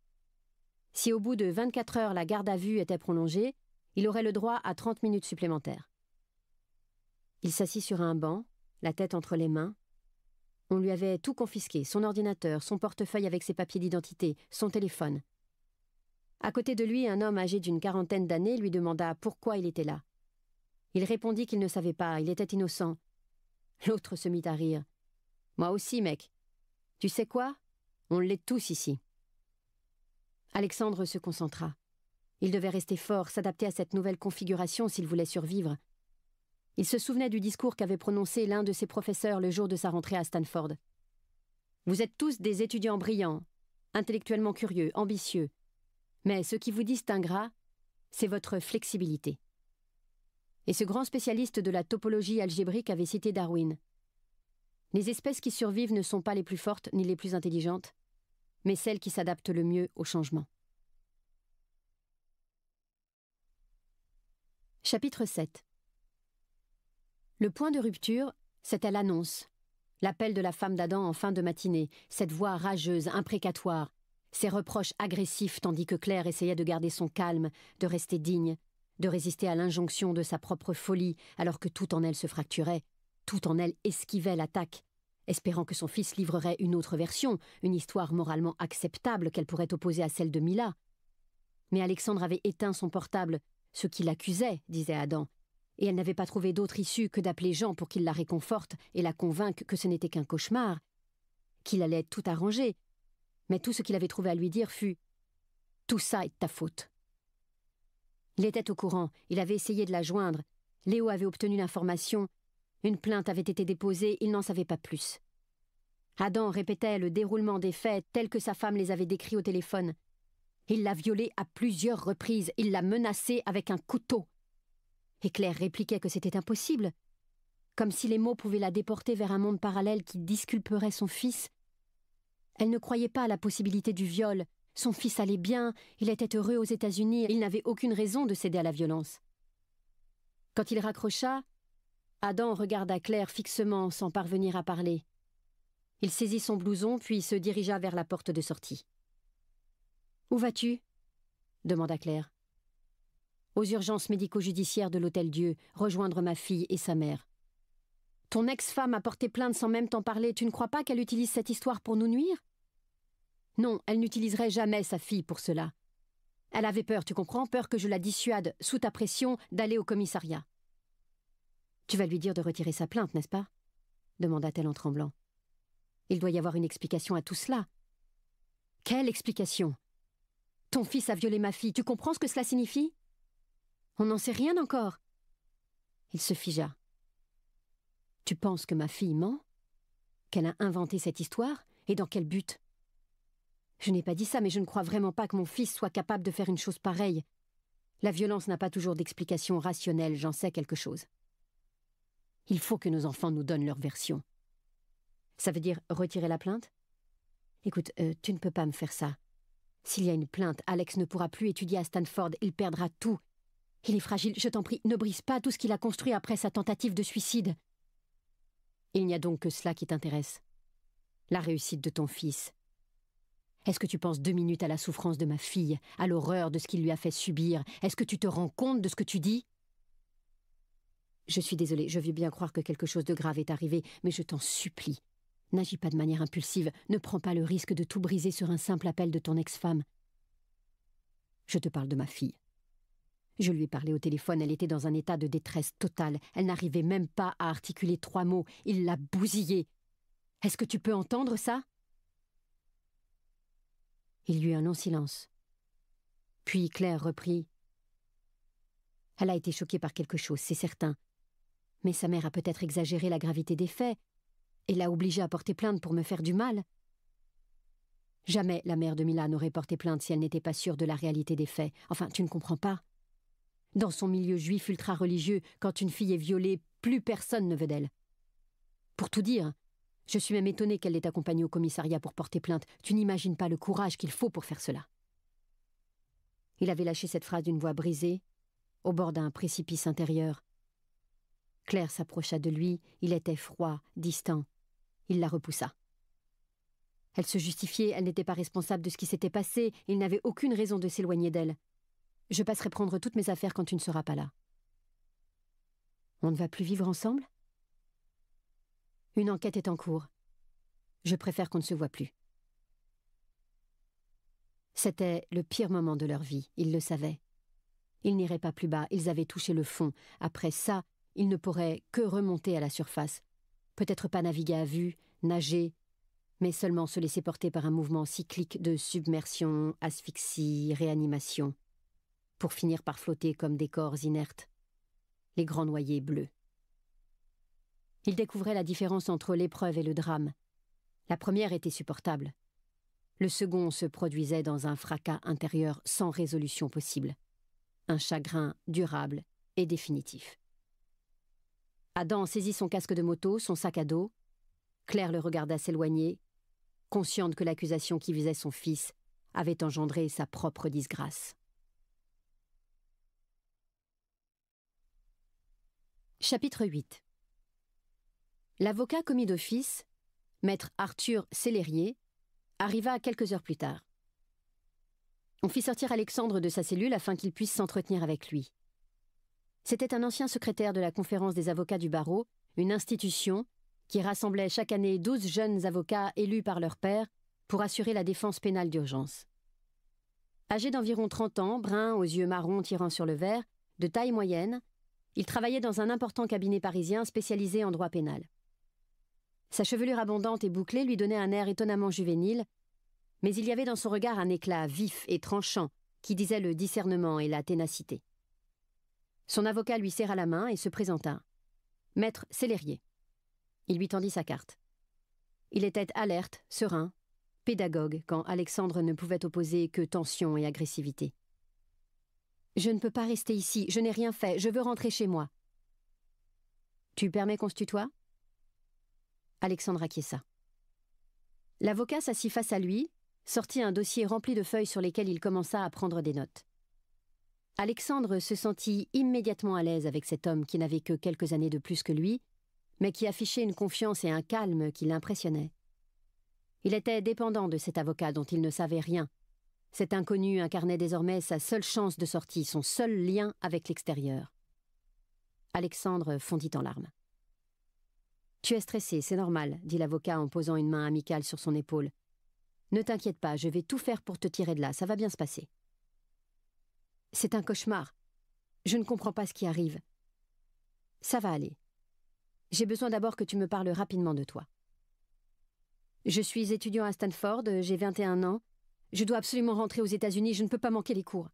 Si au bout de 24 heures la garde à vue était prolongée, il aurait le droit à 30 minutes supplémentaires. Il s'assit sur un banc, la tête entre les mains. On lui avait tout confisqué, son ordinateur, son portefeuille avec ses papiers d'identité, son téléphone. À côté de lui, un homme âgé d'une quarantaine d'années lui demanda pourquoi il était là. Il répondit qu'il ne savait pas, il était innocent. L'autre se mit à rire. Moi aussi, mec. Tu sais quoi On l'est tous ici. Alexandre se concentra. Il devait rester fort, s'adapter à cette nouvelle configuration s'il voulait survivre. Il se souvenait du discours qu'avait prononcé l'un de ses professeurs le jour de sa rentrée à Stanford. Vous êtes tous des étudiants brillants, intellectuellement curieux, ambitieux, mais ce qui vous distinguera, c'est votre flexibilité. Et ce grand spécialiste de la topologie algébrique avait cité Darwin. Les espèces qui survivent ne sont pas les plus fortes ni les plus intelligentes, mais celles qui s'adaptent le mieux au changement. Chapitre 7 Le point de rupture, c'était l'annonce, l'appel de la femme d'Adam en fin de matinée, cette voix rageuse, imprécatoire, ses reproches agressifs tandis que Claire essayait de garder son calme, de rester digne, de résister à l'injonction de sa propre folie alors que tout en elle se fracturait, tout en elle esquivait l'attaque, espérant que son fils livrerait une autre version, une histoire moralement acceptable qu'elle pourrait opposer à celle de Mila. Mais Alexandre avait éteint son portable, ce qui l'accusait, disait Adam, et elle n'avait pas trouvé d'autre issue que d'appeler Jean pour qu'il la réconforte et la convainque que ce n'était qu'un cauchemar, qu'il allait tout arranger, mais tout ce qu'il avait trouvé à lui dire fut Tout ça est de ta faute. Il était au courant, il avait essayé de la joindre, Léo avait obtenu l'information, une plainte avait été déposée, il n'en savait pas plus. Adam répétait le déroulement des faits tels que sa femme les avait décrits au téléphone. Il l'a violée à plusieurs reprises, il l'a menacée avec un couteau. Et Claire répliquait que c'était impossible, comme si les mots pouvaient la déporter vers un monde parallèle qui disculperait son fils elle ne croyait pas à la possibilité du viol. Son fils allait bien, il était heureux aux États-Unis, il n'avait aucune raison de céder à la violence. Quand il raccrocha, Adam regarda Claire fixement sans parvenir à parler. Il saisit son blouson puis se dirigea vers la porte de sortie. Où vas-tu demanda Claire. Aux urgences médico-judiciaires de l'Hôtel Dieu, rejoindre ma fille et sa mère. Ton ex-femme a porté plainte sans même t'en parler, tu ne crois pas qu'elle utilise cette histoire pour nous nuire Non, elle n'utiliserait jamais sa fille pour cela. Elle avait peur, tu comprends, peur que je la dissuade, sous ta pression, d'aller au commissariat. Tu vas lui dire de retirer sa plainte, n'est-ce pas demanda-t-elle en tremblant. Il doit y avoir une explication à tout cela. Quelle explication Ton fils a violé ma fille, tu comprends ce que cela signifie On n'en sait rien encore. Il se figea. Tu penses que ma fille ment Qu'elle a inventé cette histoire Et dans quel but Je n'ai pas dit ça, mais je ne crois vraiment pas que mon fils soit capable de faire une chose pareille. La violence n'a pas toujours d'explication rationnelle, j'en sais quelque chose. Il faut que nos enfants nous donnent leur version. Ça veut dire retirer la plainte Écoute, euh, tu ne peux pas me faire ça. S'il y a une plainte, Alex ne pourra plus étudier à Stanford, il perdra tout. Il est fragile, je t'en prie, ne brise pas tout ce qu'il a construit après sa tentative de suicide. Il n'y a donc que cela qui t'intéresse. La réussite de ton fils. Est-ce que tu penses deux minutes à la souffrance de ma fille, à l'horreur de ce qu'il lui a fait subir Est-ce que tu te rends compte de ce que tu dis Je suis désolée, je veux bien croire que quelque chose de grave est arrivé, mais je t'en supplie. N'agis pas de manière impulsive, ne prends pas le risque de tout briser sur un simple appel de ton ex-femme. Je te parle de ma fille. Je lui ai parlé au téléphone, elle était dans un état de détresse totale. Elle n'arrivait même pas à articuler trois mots. Il l'a bousillée. Est-ce que tu peux entendre ça Il y eut un long silence. Puis Claire reprit. Elle a été choquée par quelque chose, c'est certain. Mais sa mère a peut-être exagéré la gravité des faits et l'a obligée à porter plainte pour me faire du mal. Jamais la mère de Mila n'aurait porté plainte si elle n'était pas sûre de la réalité des faits. Enfin, tu ne comprends pas. Dans son milieu juif ultra-religieux, quand une fille est violée, plus personne ne veut d'elle. Pour tout dire, je suis même étonnée qu'elle l'ait accompagnée au commissariat pour porter plainte. Tu n'imagines pas le courage qu'il faut pour faire cela. Il avait lâché cette phrase d'une voix brisée, au bord d'un précipice intérieur. Claire s'approcha de lui, il était froid, distant. Il la repoussa. Elle se justifiait, elle n'était pas responsable de ce qui s'était passé, il n'avait aucune raison de s'éloigner d'elle. Je passerai prendre toutes mes affaires quand tu ne seras pas là. On ne va plus vivre ensemble Une enquête est en cours. Je préfère qu'on ne se voit plus. C'était le pire moment de leur vie, ils le savaient. Ils n'iraient pas plus bas, ils avaient touché le fond. Après ça, ils ne pourraient que remonter à la surface. Peut-être pas naviguer à vue, nager, mais seulement se laisser porter par un mouvement cyclique de submersion, asphyxie, réanimation pour finir par flotter comme des corps inertes, les grands noyers bleus. Il découvrait la différence entre l'épreuve et le drame. La première était supportable. Le second se produisait dans un fracas intérieur sans résolution possible, un chagrin durable et définitif. Adam saisit son casque de moto, son sac à dos. Claire le regarda s'éloigner, consciente que l'accusation qui visait son fils avait engendré sa propre disgrâce. Chapitre 8 L'avocat commis d'office, maître Arthur Sellerier, arriva quelques heures plus tard. On fit sortir Alexandre de sa cellule afin qu'il puisse s'entretenir avec lui. C'était un ancien secrétaire de la conférence des avocats du barreau, une institution qui rassemblait chaque année 12 jeunes avocats élus par leur père pour assurer la défense pénale d'urgence. Âgé d'environ 30 ans, brun aux yeux marrons tirant sur le vert, de taille moyenne, il travaillait dans un important cabinet parisien spécialisé en droit pénal. Sa chevelure abondante et bouclée lui donnait un air étonnamment juvénile, mais il y avait dans son regard un éclat vif et tranchant qui disait le discernement et la ténacité. Son avocat lui serra la main et se présenta. Maître Célérier. Il lui tendit sa carte. Il était alerte, serein, pédagogue quand Alexandre ne pouvait opposer que tension et agressivité. Je ne peux pas rester ici, je n'ai rien fait, je veux rentrer chez moi. Tu permets qu'on se tutoie Alexandre acquiesça. L'avocat s'assit face à lui, sortit un dossier rempli de feuilles sur lesquelles il commença à prendre des notes. Alexandre se sentit immédiatement à l'aise avec cet homme qui n'avait que quelques années de plus que lui, mais qui affichait une confiance et un calme qui l'impressionnaient. Il était dépendant de cet avocat dont il ne savait rien, cet inconnu incarnait désormais sa seule chance de sortie, son seul lien avec l'extérieur. Alexandre fondit en larmes. Tu es stressé, c'est normal, dit l'avocat en posant une main amicale sur son épaule. Ne t'inquiète pas, je vais tout faire pour te tirer de là, ça va bien se passer. C'est un cauchemar. Je ne comprends pas ce qui arrive. Ça va aller. J'ai besoin d'abord que tu me parles rapidement de toi. Je suis étudiant à Stanford, j'ai 21 ans, je dois absolument rentrer aux États-Unis, je ne peux pas manquer les cours.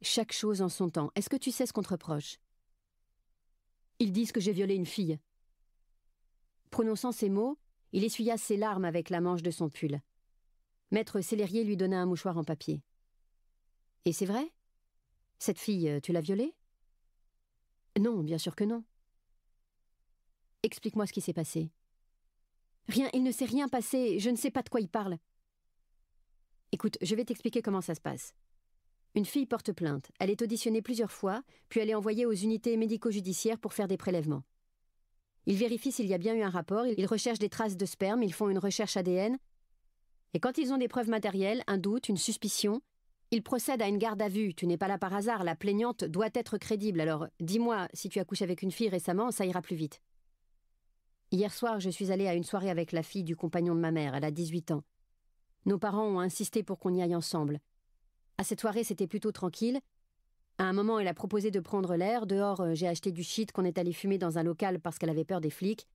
Chaque chose en son temps. Est-ce que tu sais ce qu'on te reproche Ils disent que j'ai violé une fille. Prononçant ces mots, il essuya ses larmes avec la manche de son pull. Maître Célérier lui donna un mouchoir en papier. Et c'est vrai Cette fille, euh, tu l'as violée Non, bien sûr que non. Explique-moi ce qui s'est passé. Rien, il ne s'est rien passé, je ne sais pas de quoi il parle. Écoute, je vais t'expliquer comment ça se passe. Une fille porte plainte, elle est auditionnée plusieurs fois, puis elle est envoyée aux unités médico-judiciaires pour faire des prélèvements. Ils vérifient s'il y a bien eu un rapport, ils recherchent des traces de sperme, ils font une recherche ADN, et quand ils ont des preuves matérielles, un doute, une suspicion, ils procèdent à une garde à vue. Tu n'es pas là par hasard, la plaignante doit être crédible, alors dis-moi si tu accouches avec une fille récemment, ça ira plus vite. Hier soir, je suis allée à une soirée avec la fille du compagnon de ma mère, elle a 18 ans. Nos parents ont insisté pour qu'on y aille ensemble. À cette soirée, c'était plutôt tranquille. À un moment, elle a proposé de prendre l'air. Dehors, euh, j'ai acheté du shit qu'on est allé fumer dans un local parce qu'elle avait peur des flics.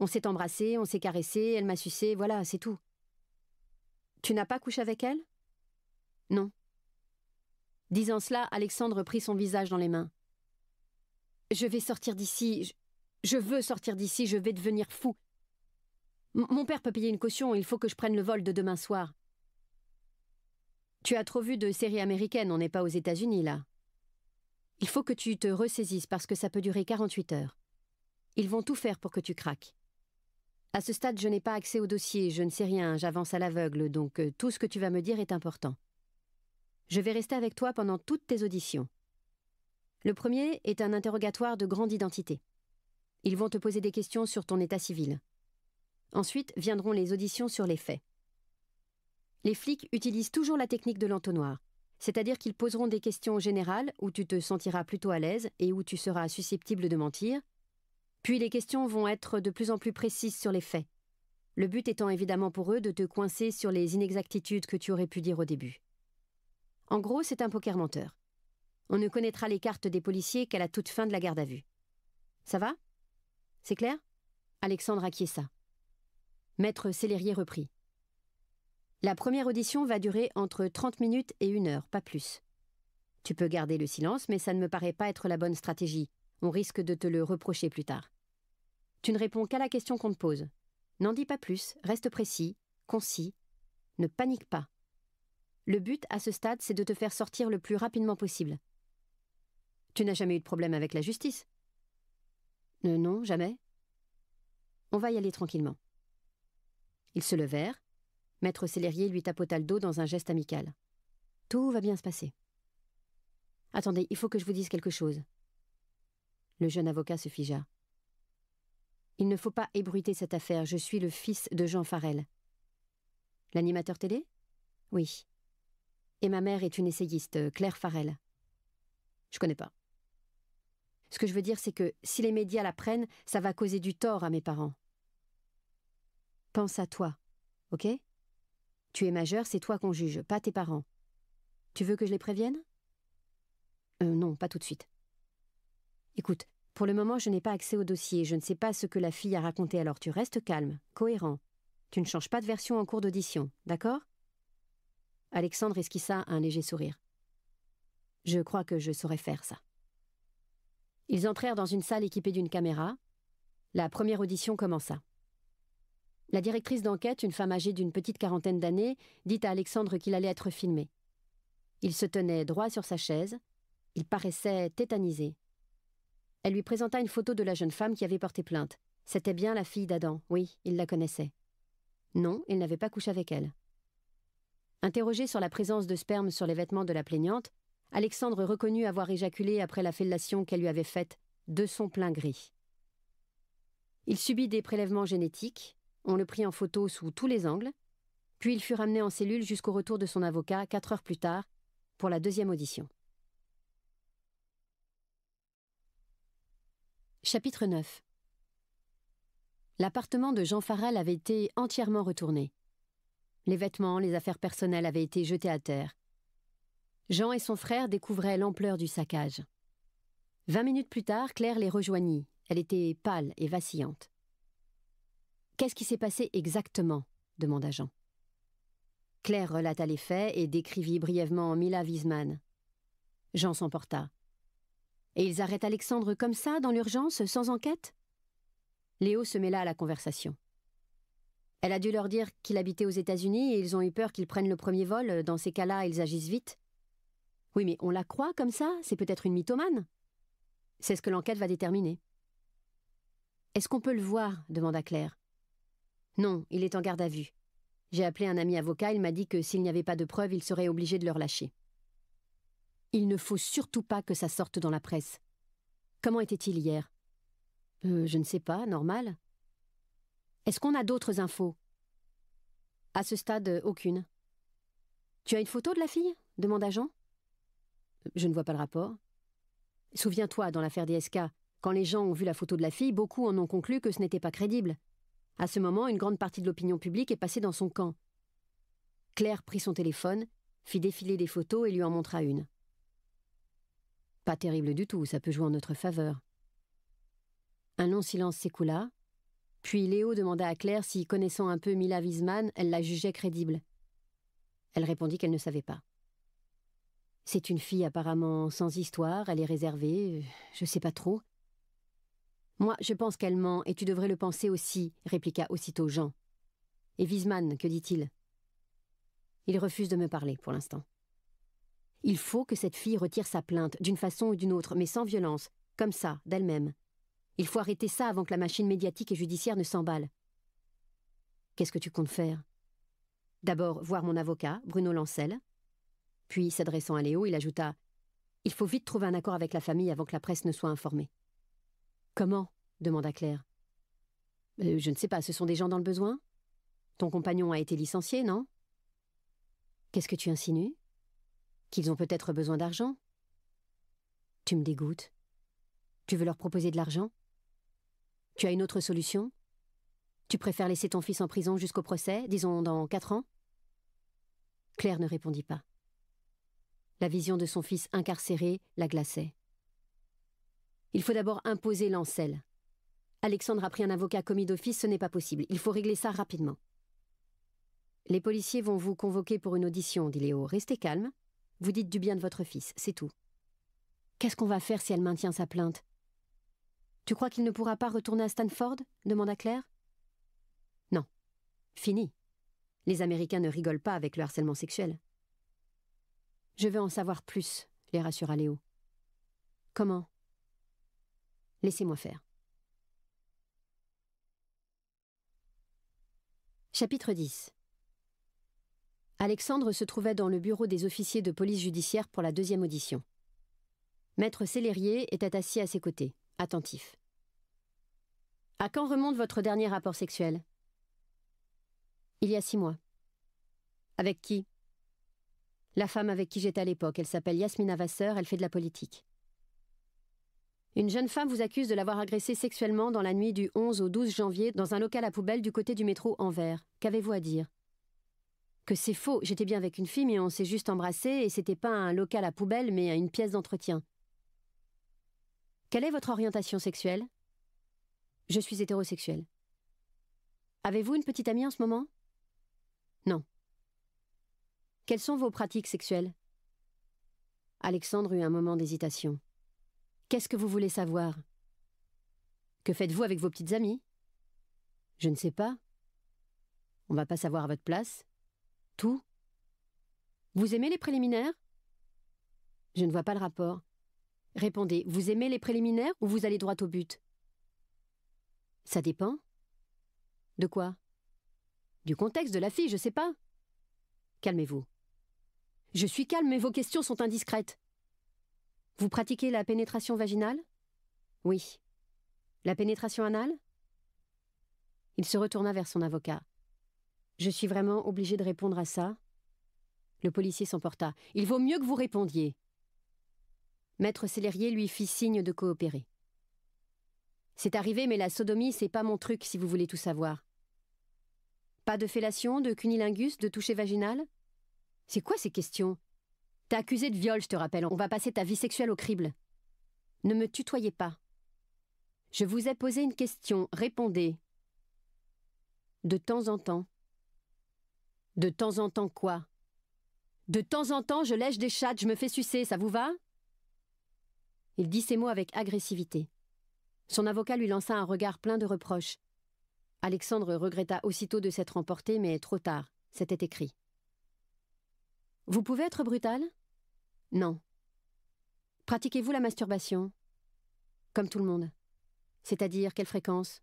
On s'est embrassés, on s'est caressés, elle m'a sucé, voilà, c'est tout. Tu n'as pas couché avec elle Non. Disant cela, Alexandre prit son visage dans les mains. Je vais sortir d'ici, je, je veux sortir d'ici, je vais devenir fou, mon père peut payer une caution, il faut que je prenne le vol de demain soir. Tu as trop vu de séries américaines, on n'est pas aux États-Unis là. Il faut que tu te ressaisisses parce que ça peut durer 48 heures. Ils vont tout faire pour que tu craques. À ce stade, je n'ai pas accès au dossier, je ne sais rien, j'avance à l'aveugle, donc euh, tout ce que tu vas me dire est important. Je vais rester avec toi pendant toutes tes auditions. Le premier est un interrogatoire de grande identité. Ils vont te poser des questions sur ton état civil. Ensuite viendront les auditions sur les faits. Les flics utilisent toujours la technique de l'entonnoir, c'est-à-dire qu'ils poseront des questions générales où tu te sentiras plutôt à l'aise et où tu seras susceptible de mentir, puis les questions vont être de plus en plus précises sur les faits, le but étant évidemment pour eux de te coincer sur les inexactitudes que tu aurais pu dire au début. En gros, c'est un poker menteur. On ne connaîtra les cartes des policiers qu'à la toute fin de la garde à vue. Ça va C'est clair Alexandre acquiesça. Maître Célérier reprit. La première audition va durer entre 30 minutes et une heure, pas plus. Tu peux garder le silence, mais ça ne me paraît pas être la bonne stratégie. On risque de te le reprocher plus tard. Tu ne réponds qu'à la question qu'on te pose. N'en dis pas plus, reste précis, concis. Ne panique pas. Le but à ce stade, c'est de te faire sortir le plus rapidement possible. Tu n'as jamais eu de problème avec la justice euh, Non, jamais. On va y aller tranquillement. Ils se levèrent. Maître Célérier lui tapota le dos dans un geste amical. Tout va bien se passer. Attendez, il faut que je vous dise quelque chose. Le jeune avocat se figea. Il ne faut pas ébruiter cette affaire, je suis le fils de Jean Farel. L'animateur télé Oui. Et ma mère est une essayiste, Claire Farel. Je connais pas. Ce que je veux dire, c'est que si les médias la prennent, ça va causer du tort à mes parents. Pense à toi, ok Tu es majeur, c'est toi qu'on juge, pas tes parents. Tu veux que je les prévienne euh, Non, pas tout de suite. Écoute, pour le moment, je n'ai pas accès au dossier, je ne sais pas ce que la fille a raconté, alors tu restes calme, cohérent. Tu ne changes pas de version en cours d'audition, d'accord Alexandre esquissa un léger sourire. Je crois que je saurais faire ça. Ils entrèrent dans une salle équipée d'une caméra. La première audition commença. La directrice d'enquête, une femme âgée d'une petite quarantaine d'années, dit à Alexandre qu'il allait être filmé. Il se tenait droit sur sa chaise, il paraissait tétanisé. Elle lui présenta une photo de la jeune femme qui avait porté plainte. C'était bien la fille d'Adam, oui, il la connaissait. Non, il n'avait pas couché avec elle. Interrogé sur la présence de sperme sur les vêtements de la plaignante, Alexandre reconnut avoir éjaculé après la fellation qu'elle lui avait faite de son plein gris. Il subit des prélèvements génétiques, on le prit en photo sous tous les angles, puis il fut ramené en cellule jusqu'au retour de son avocat, quatre heures plus tard, pour la deuxième audition. Chapitre 9 L'appartement de Jean Farrell avait été entièrement retourné. Les vêtements, les affaires personnelles avaient été jetés à terre. Jean et son frère découvraient l'ampleur du saccage. Vingt minutes plus tard, Claire les rejoignit. Elle était pâle et vacillante. Qu'est-ce qui s'est passé exactement demanda Jean. Claire relata les faits et décrivit brièvement Mila Wiesmann. Jean s'emporta. Et ils arrêtent Alexandre comme ça, dans l'urgence, sans enquête Léo se mêla à la conversation. Elle a dû leur dire qu'il habitait aux États-Unis et ils ont eu peur qu'ils prennent le premier vol. Dans ces cas-là, ils agissent vite. Oui, mais on la croit comme ça C'est peut-être une mythomane C'est ce que l'enquête va déterminer. Est-ce qu'on peut le voir demanda Claire. Non, il est en garde à vue. J'ai appelé un ami avocat, il m'a dit que s'il n'y avait pas de preuves, il serait obligé de le relâcher. Il ne faut surtout pas que ça sorte dans la presse. Comment était-il hier euh, Je ne sais pas, normal. Est-ce qu'on a d'autres infos À ce stade, aucune. Tu as une photo de la fille demanda Jean. Je ne vois pas le rapport. Souviens-toi, dans l'affaire DSK, quand les gens ont vu la photo de la fille, beaucoup en ont conclu que ce n'était pas crédible, à ce moment, une grande partie de l'opinion publique est passée dans son camp. Claire prit son téléphone, fit défiler des photos et lui en montra une. Pas terrible du tout, ça peut jouer en notre faveur. Un long silence s'écoula, puis Léo demanda à Claire si, connaissant un peu Mila Wiesmann, elle la jugeait crédible. Elle répondit qu'elle ne savait pas. C'est une fille apparemment sans histoire, elle est réservée, je sais pas trop. Moi, je pense qu'elle ment, et tu devrais le penser aussi, répliqua aussitôt Jean. Et Wiseman, que dit-il Il refuse de me parler pour l'instant. Il faut que cette fille retire sa plainte, d'une façon ou d'une autre, mais sans violence, comme ça, d'elle-même. Il faut arrêter ça avant que la machine médiatique et judiciaire ne s'emballe. Qu'est-ce que tu comptes faire D'abord, voir mon avocat, Bruno Lancel. Puis, s'adressant à Léo, il ajouta Il faut vite trouver un accord avec la famille avant que la presse ne soit informée. Comment demanda Claire. Euh, je ne sais pas, ce sont des gens dans le besoin Ton compagnon a été licencié, non Qu'est-ce que tu insinues Qu'ils ont peut-être besoin d'argent Tu me dégoûtes. Tu veux leur proposer de l'argent Tu as une autre solution Tu préfères laisser ton fils en prison jusqu'au procès, disons dans quatre ans Claire ne répondit pas. La vision de son fils incarcéré la glaçait. Il faut d'abord imposer l'ancel. »« Alexandre a pris un avocat commis d'office, ce n'est pas possible. Il faut régler ça rapidement. Les policiers vont vous convoquer pour une audition, dit Léo. Restez calme. Vous dites du bien de votre fils, c'est tout. Qu'est-ce qu'on va faire si elle maintient sa plainte Tu crois qu'il ne pourra pas retourner à Stanford demanda Claire. Non. Fini. Les Américains ne rigolent pas avec le harcèlement sexuel. Je veux en savoir plus, les rassura Léo. Comment Laissez-moi faire. Chapitre 10 Alexandre se trouvait dans le bureau des officiers de police judiciaire pour la deuxième audition. Maître Célérier était assis à ses côtés, attentif. À quand remonte votre dernier rapport sexuel Il y a six mois. Avec qui La femme avec qui j'étais à l'époque, elle s'appelle Yasmina Vasseur, elle fait de la politique. Une jeune femme vous accuse de l'avoir agressée sexuellement dans la nuit du 11 au 12 janvier dans un local à poubelle du côté du métro Anvers. Qu'avez-vous à dire Que c'est faux, j'étais bien avec une fille mais on s'est juste embrassé et c'était pas un local à poubelle mais à une pièce d'entretien. Quelle est votre orientation sexuelle Je suis hétérosexuelle. Avez-vous une petite amie en ce moment Non. Quelles sont vos pratiques sexuelles Alexandre eut un moment d'hésitation. Qu'est-ce que vous voulez savoir Que faites-vous avec vos petites amies Je ne sais pas. On ne va pas savoir à votre place. Tout Vous aimez les préliminaires Je ne vois pas le rapport. Répondez, vous aimez les préliminaires ou vous allez droit au but Ça dépend. De quoi Du contexte de la fille, je ne sais pas. Calmez-vous. Je suis calme, mais vos questions sont indiscrètes. Vous pratiquez la pénétration vaginale Oui. La pénétration anale Il se retourna vers son avocat. Je suis vraiment obligé de répondre à ça Le policier s'emporta. Il vaut mieux que vous répondiez. Maître Célérier lui fit signe de coopérer. C'est arrivé, mais la sodomie, c'est pas mon truc si vous voulez tout savoir. Pas de fellation, de cunilingus, de toucher vaginal C'est quoi ces questions T'as accusé de viol, je te rappelle. On va passer ta vie sexuelle au crible. Ne me tutoyez pas. Je vous ai posé une question. Répondez. De temps en temps. De temps en temps quoi De temps en temps, je lèche des chattes, je me fais sucer, ça vous va Il dit ces mots avec agressivité. Son avocat lui lança un regard plein de reproches. Alexandre regretta aussitôt de s'être emporté, mais trop tard, c'était écrit. Vous pouvez être brutal Non. Pratiquez-vous la masturbation Comme tout le monde. C'est-à-dire, quelle fréquence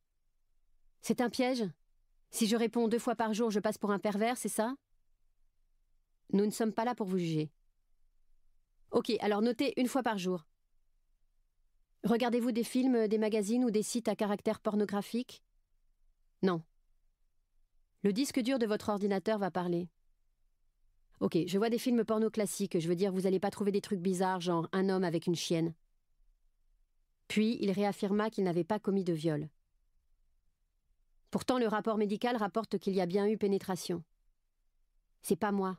C'est un piège Si je réponds deux fois par jour, je passe pour un pervers, c'est ça Nous ne sommes pas là pour vous juger. Ok, alors notez une fois par jour. Regardez-vous des films, des magazines ou des sites à caractère pornographique Non. Le disque dur de votre ordinateur va parler. Ok, je vois des films porno classiques, je veux dire, vous n'allez pas trouver des trucs bizarres, genre un homme avec une chienne. Puis il réaffirma qu'il n'avait pas commis de viol. Pourtant, le rapport médical rapporte qu'il y a bien eu pénétration. C'est pas moi.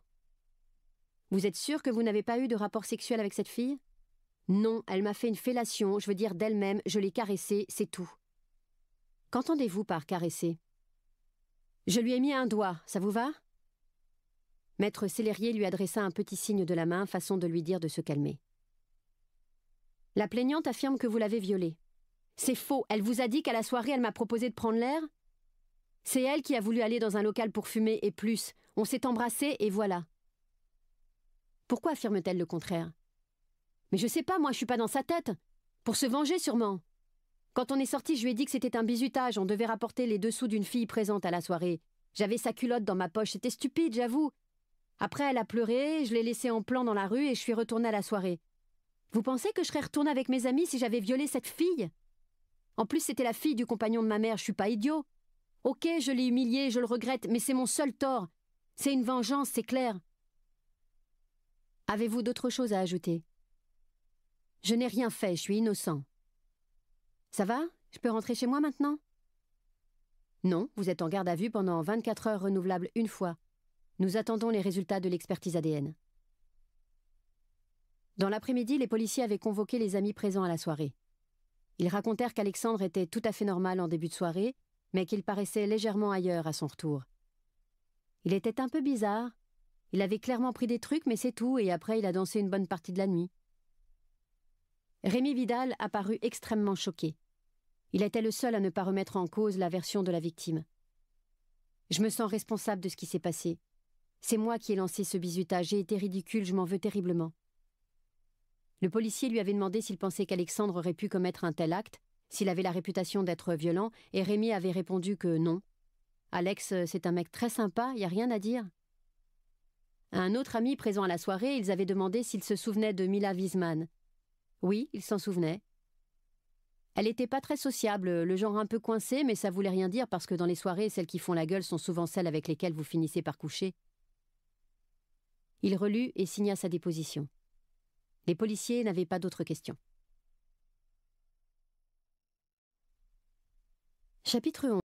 Vous êtes sûr que vous n'avez pas eu de rapport sexuel avec cette fille Non, elle m'a fait une fellation, je veux dire d'elle-même, je l'ai caressée, c'est tout. Qu'entendez-vous par caresser Je lui ai mis un doigt, ça vous va Maître Célérier lui adressa un petit signe de la main, façon de lui dire de se calmer. La plaignante affirme que vous l'avez violée. C'est faux, elle vous a dit qu'à la soirée elle m'a proposé de prendre l'air C'est elle qui a voulu aller dans un local pour fumer et plus. On s'est embrassés et voilà. Pourquoi affirme-t-elle le contraire Mais je sais pas, moi je suis pas dans sa tête. Pour se venger sûrement. Quand on est sorti, je lui ai dit que c'était un bizutage, on devait rapporter les dessous d'une fille présente à la soirée. J'avais sa culotte dans ma poche, c'était stupide, j'avoue. Après, elle a pleuré, je l'ai laissée en plan dans la rue et je suis retournée à la soirée. Vous pensez que je serais retournée avec mes amis si j'avais violé cette fille En plus, c'était la fille du compagnon de ma mère, je suis pas idiot. Ok, je l'ai humiliée, je le regrette, mais c'est mon seul tort. C'est une vengeance, c'est clair. Avez-vous d'autres choses à ajouter Je n'ai rien fait, je suis innocent. Ça va Je peux rentrer chez moi maintenant Non, vous êtes en garde à vue pendant 24 heures renouvelables une fois. Nous attendons les résultats de l'expertise ADN. Dans l'après-midi, les policiers avaient convoqué les amis présents à la soirée. Ils racontèrent qu'Alexandre était tout à fait normal en début de soirée, mais qu'il paraissait légèrement ailleurs à son retour. Il était un peu bizarre. Il avait clairement pris des trucs, mais c'est tout, et après il a dansé une bonne partie de la nuit. Rémi Vidal apparut extrêmement choqué. Il était le seul à ne pas remettre en cause la version de la victime. Je me sens responsable de ce qui s'est passé. C'est moi qui ai lancé ce bizutage, j'ai été ridicule, je m'en veux terriblement. Le policier lui avait demandé s'il pensait qu'Alexandre aurait pu commettre un tel acte, s'il avait la réputation d'être violent, et Rémi avait répondu que non. Alex, c'est un mec très sympa, y a rien à dire. un autre ami présent à la soirée, ils avaient demandé s'il se souvenait de Mila Wiesmann. Oui, il s'en souvenait. Elle n'était pas très sociable, le genre un peu coincé, mais ça voulait rien dire parce que dans les soirées, celles qui font la gueule sont souvent celles avec lesquelles vous finissez par coucher. Il relut et signa sa déposition. Les policiers n'avaient pas d'autres questions. Chapitre 11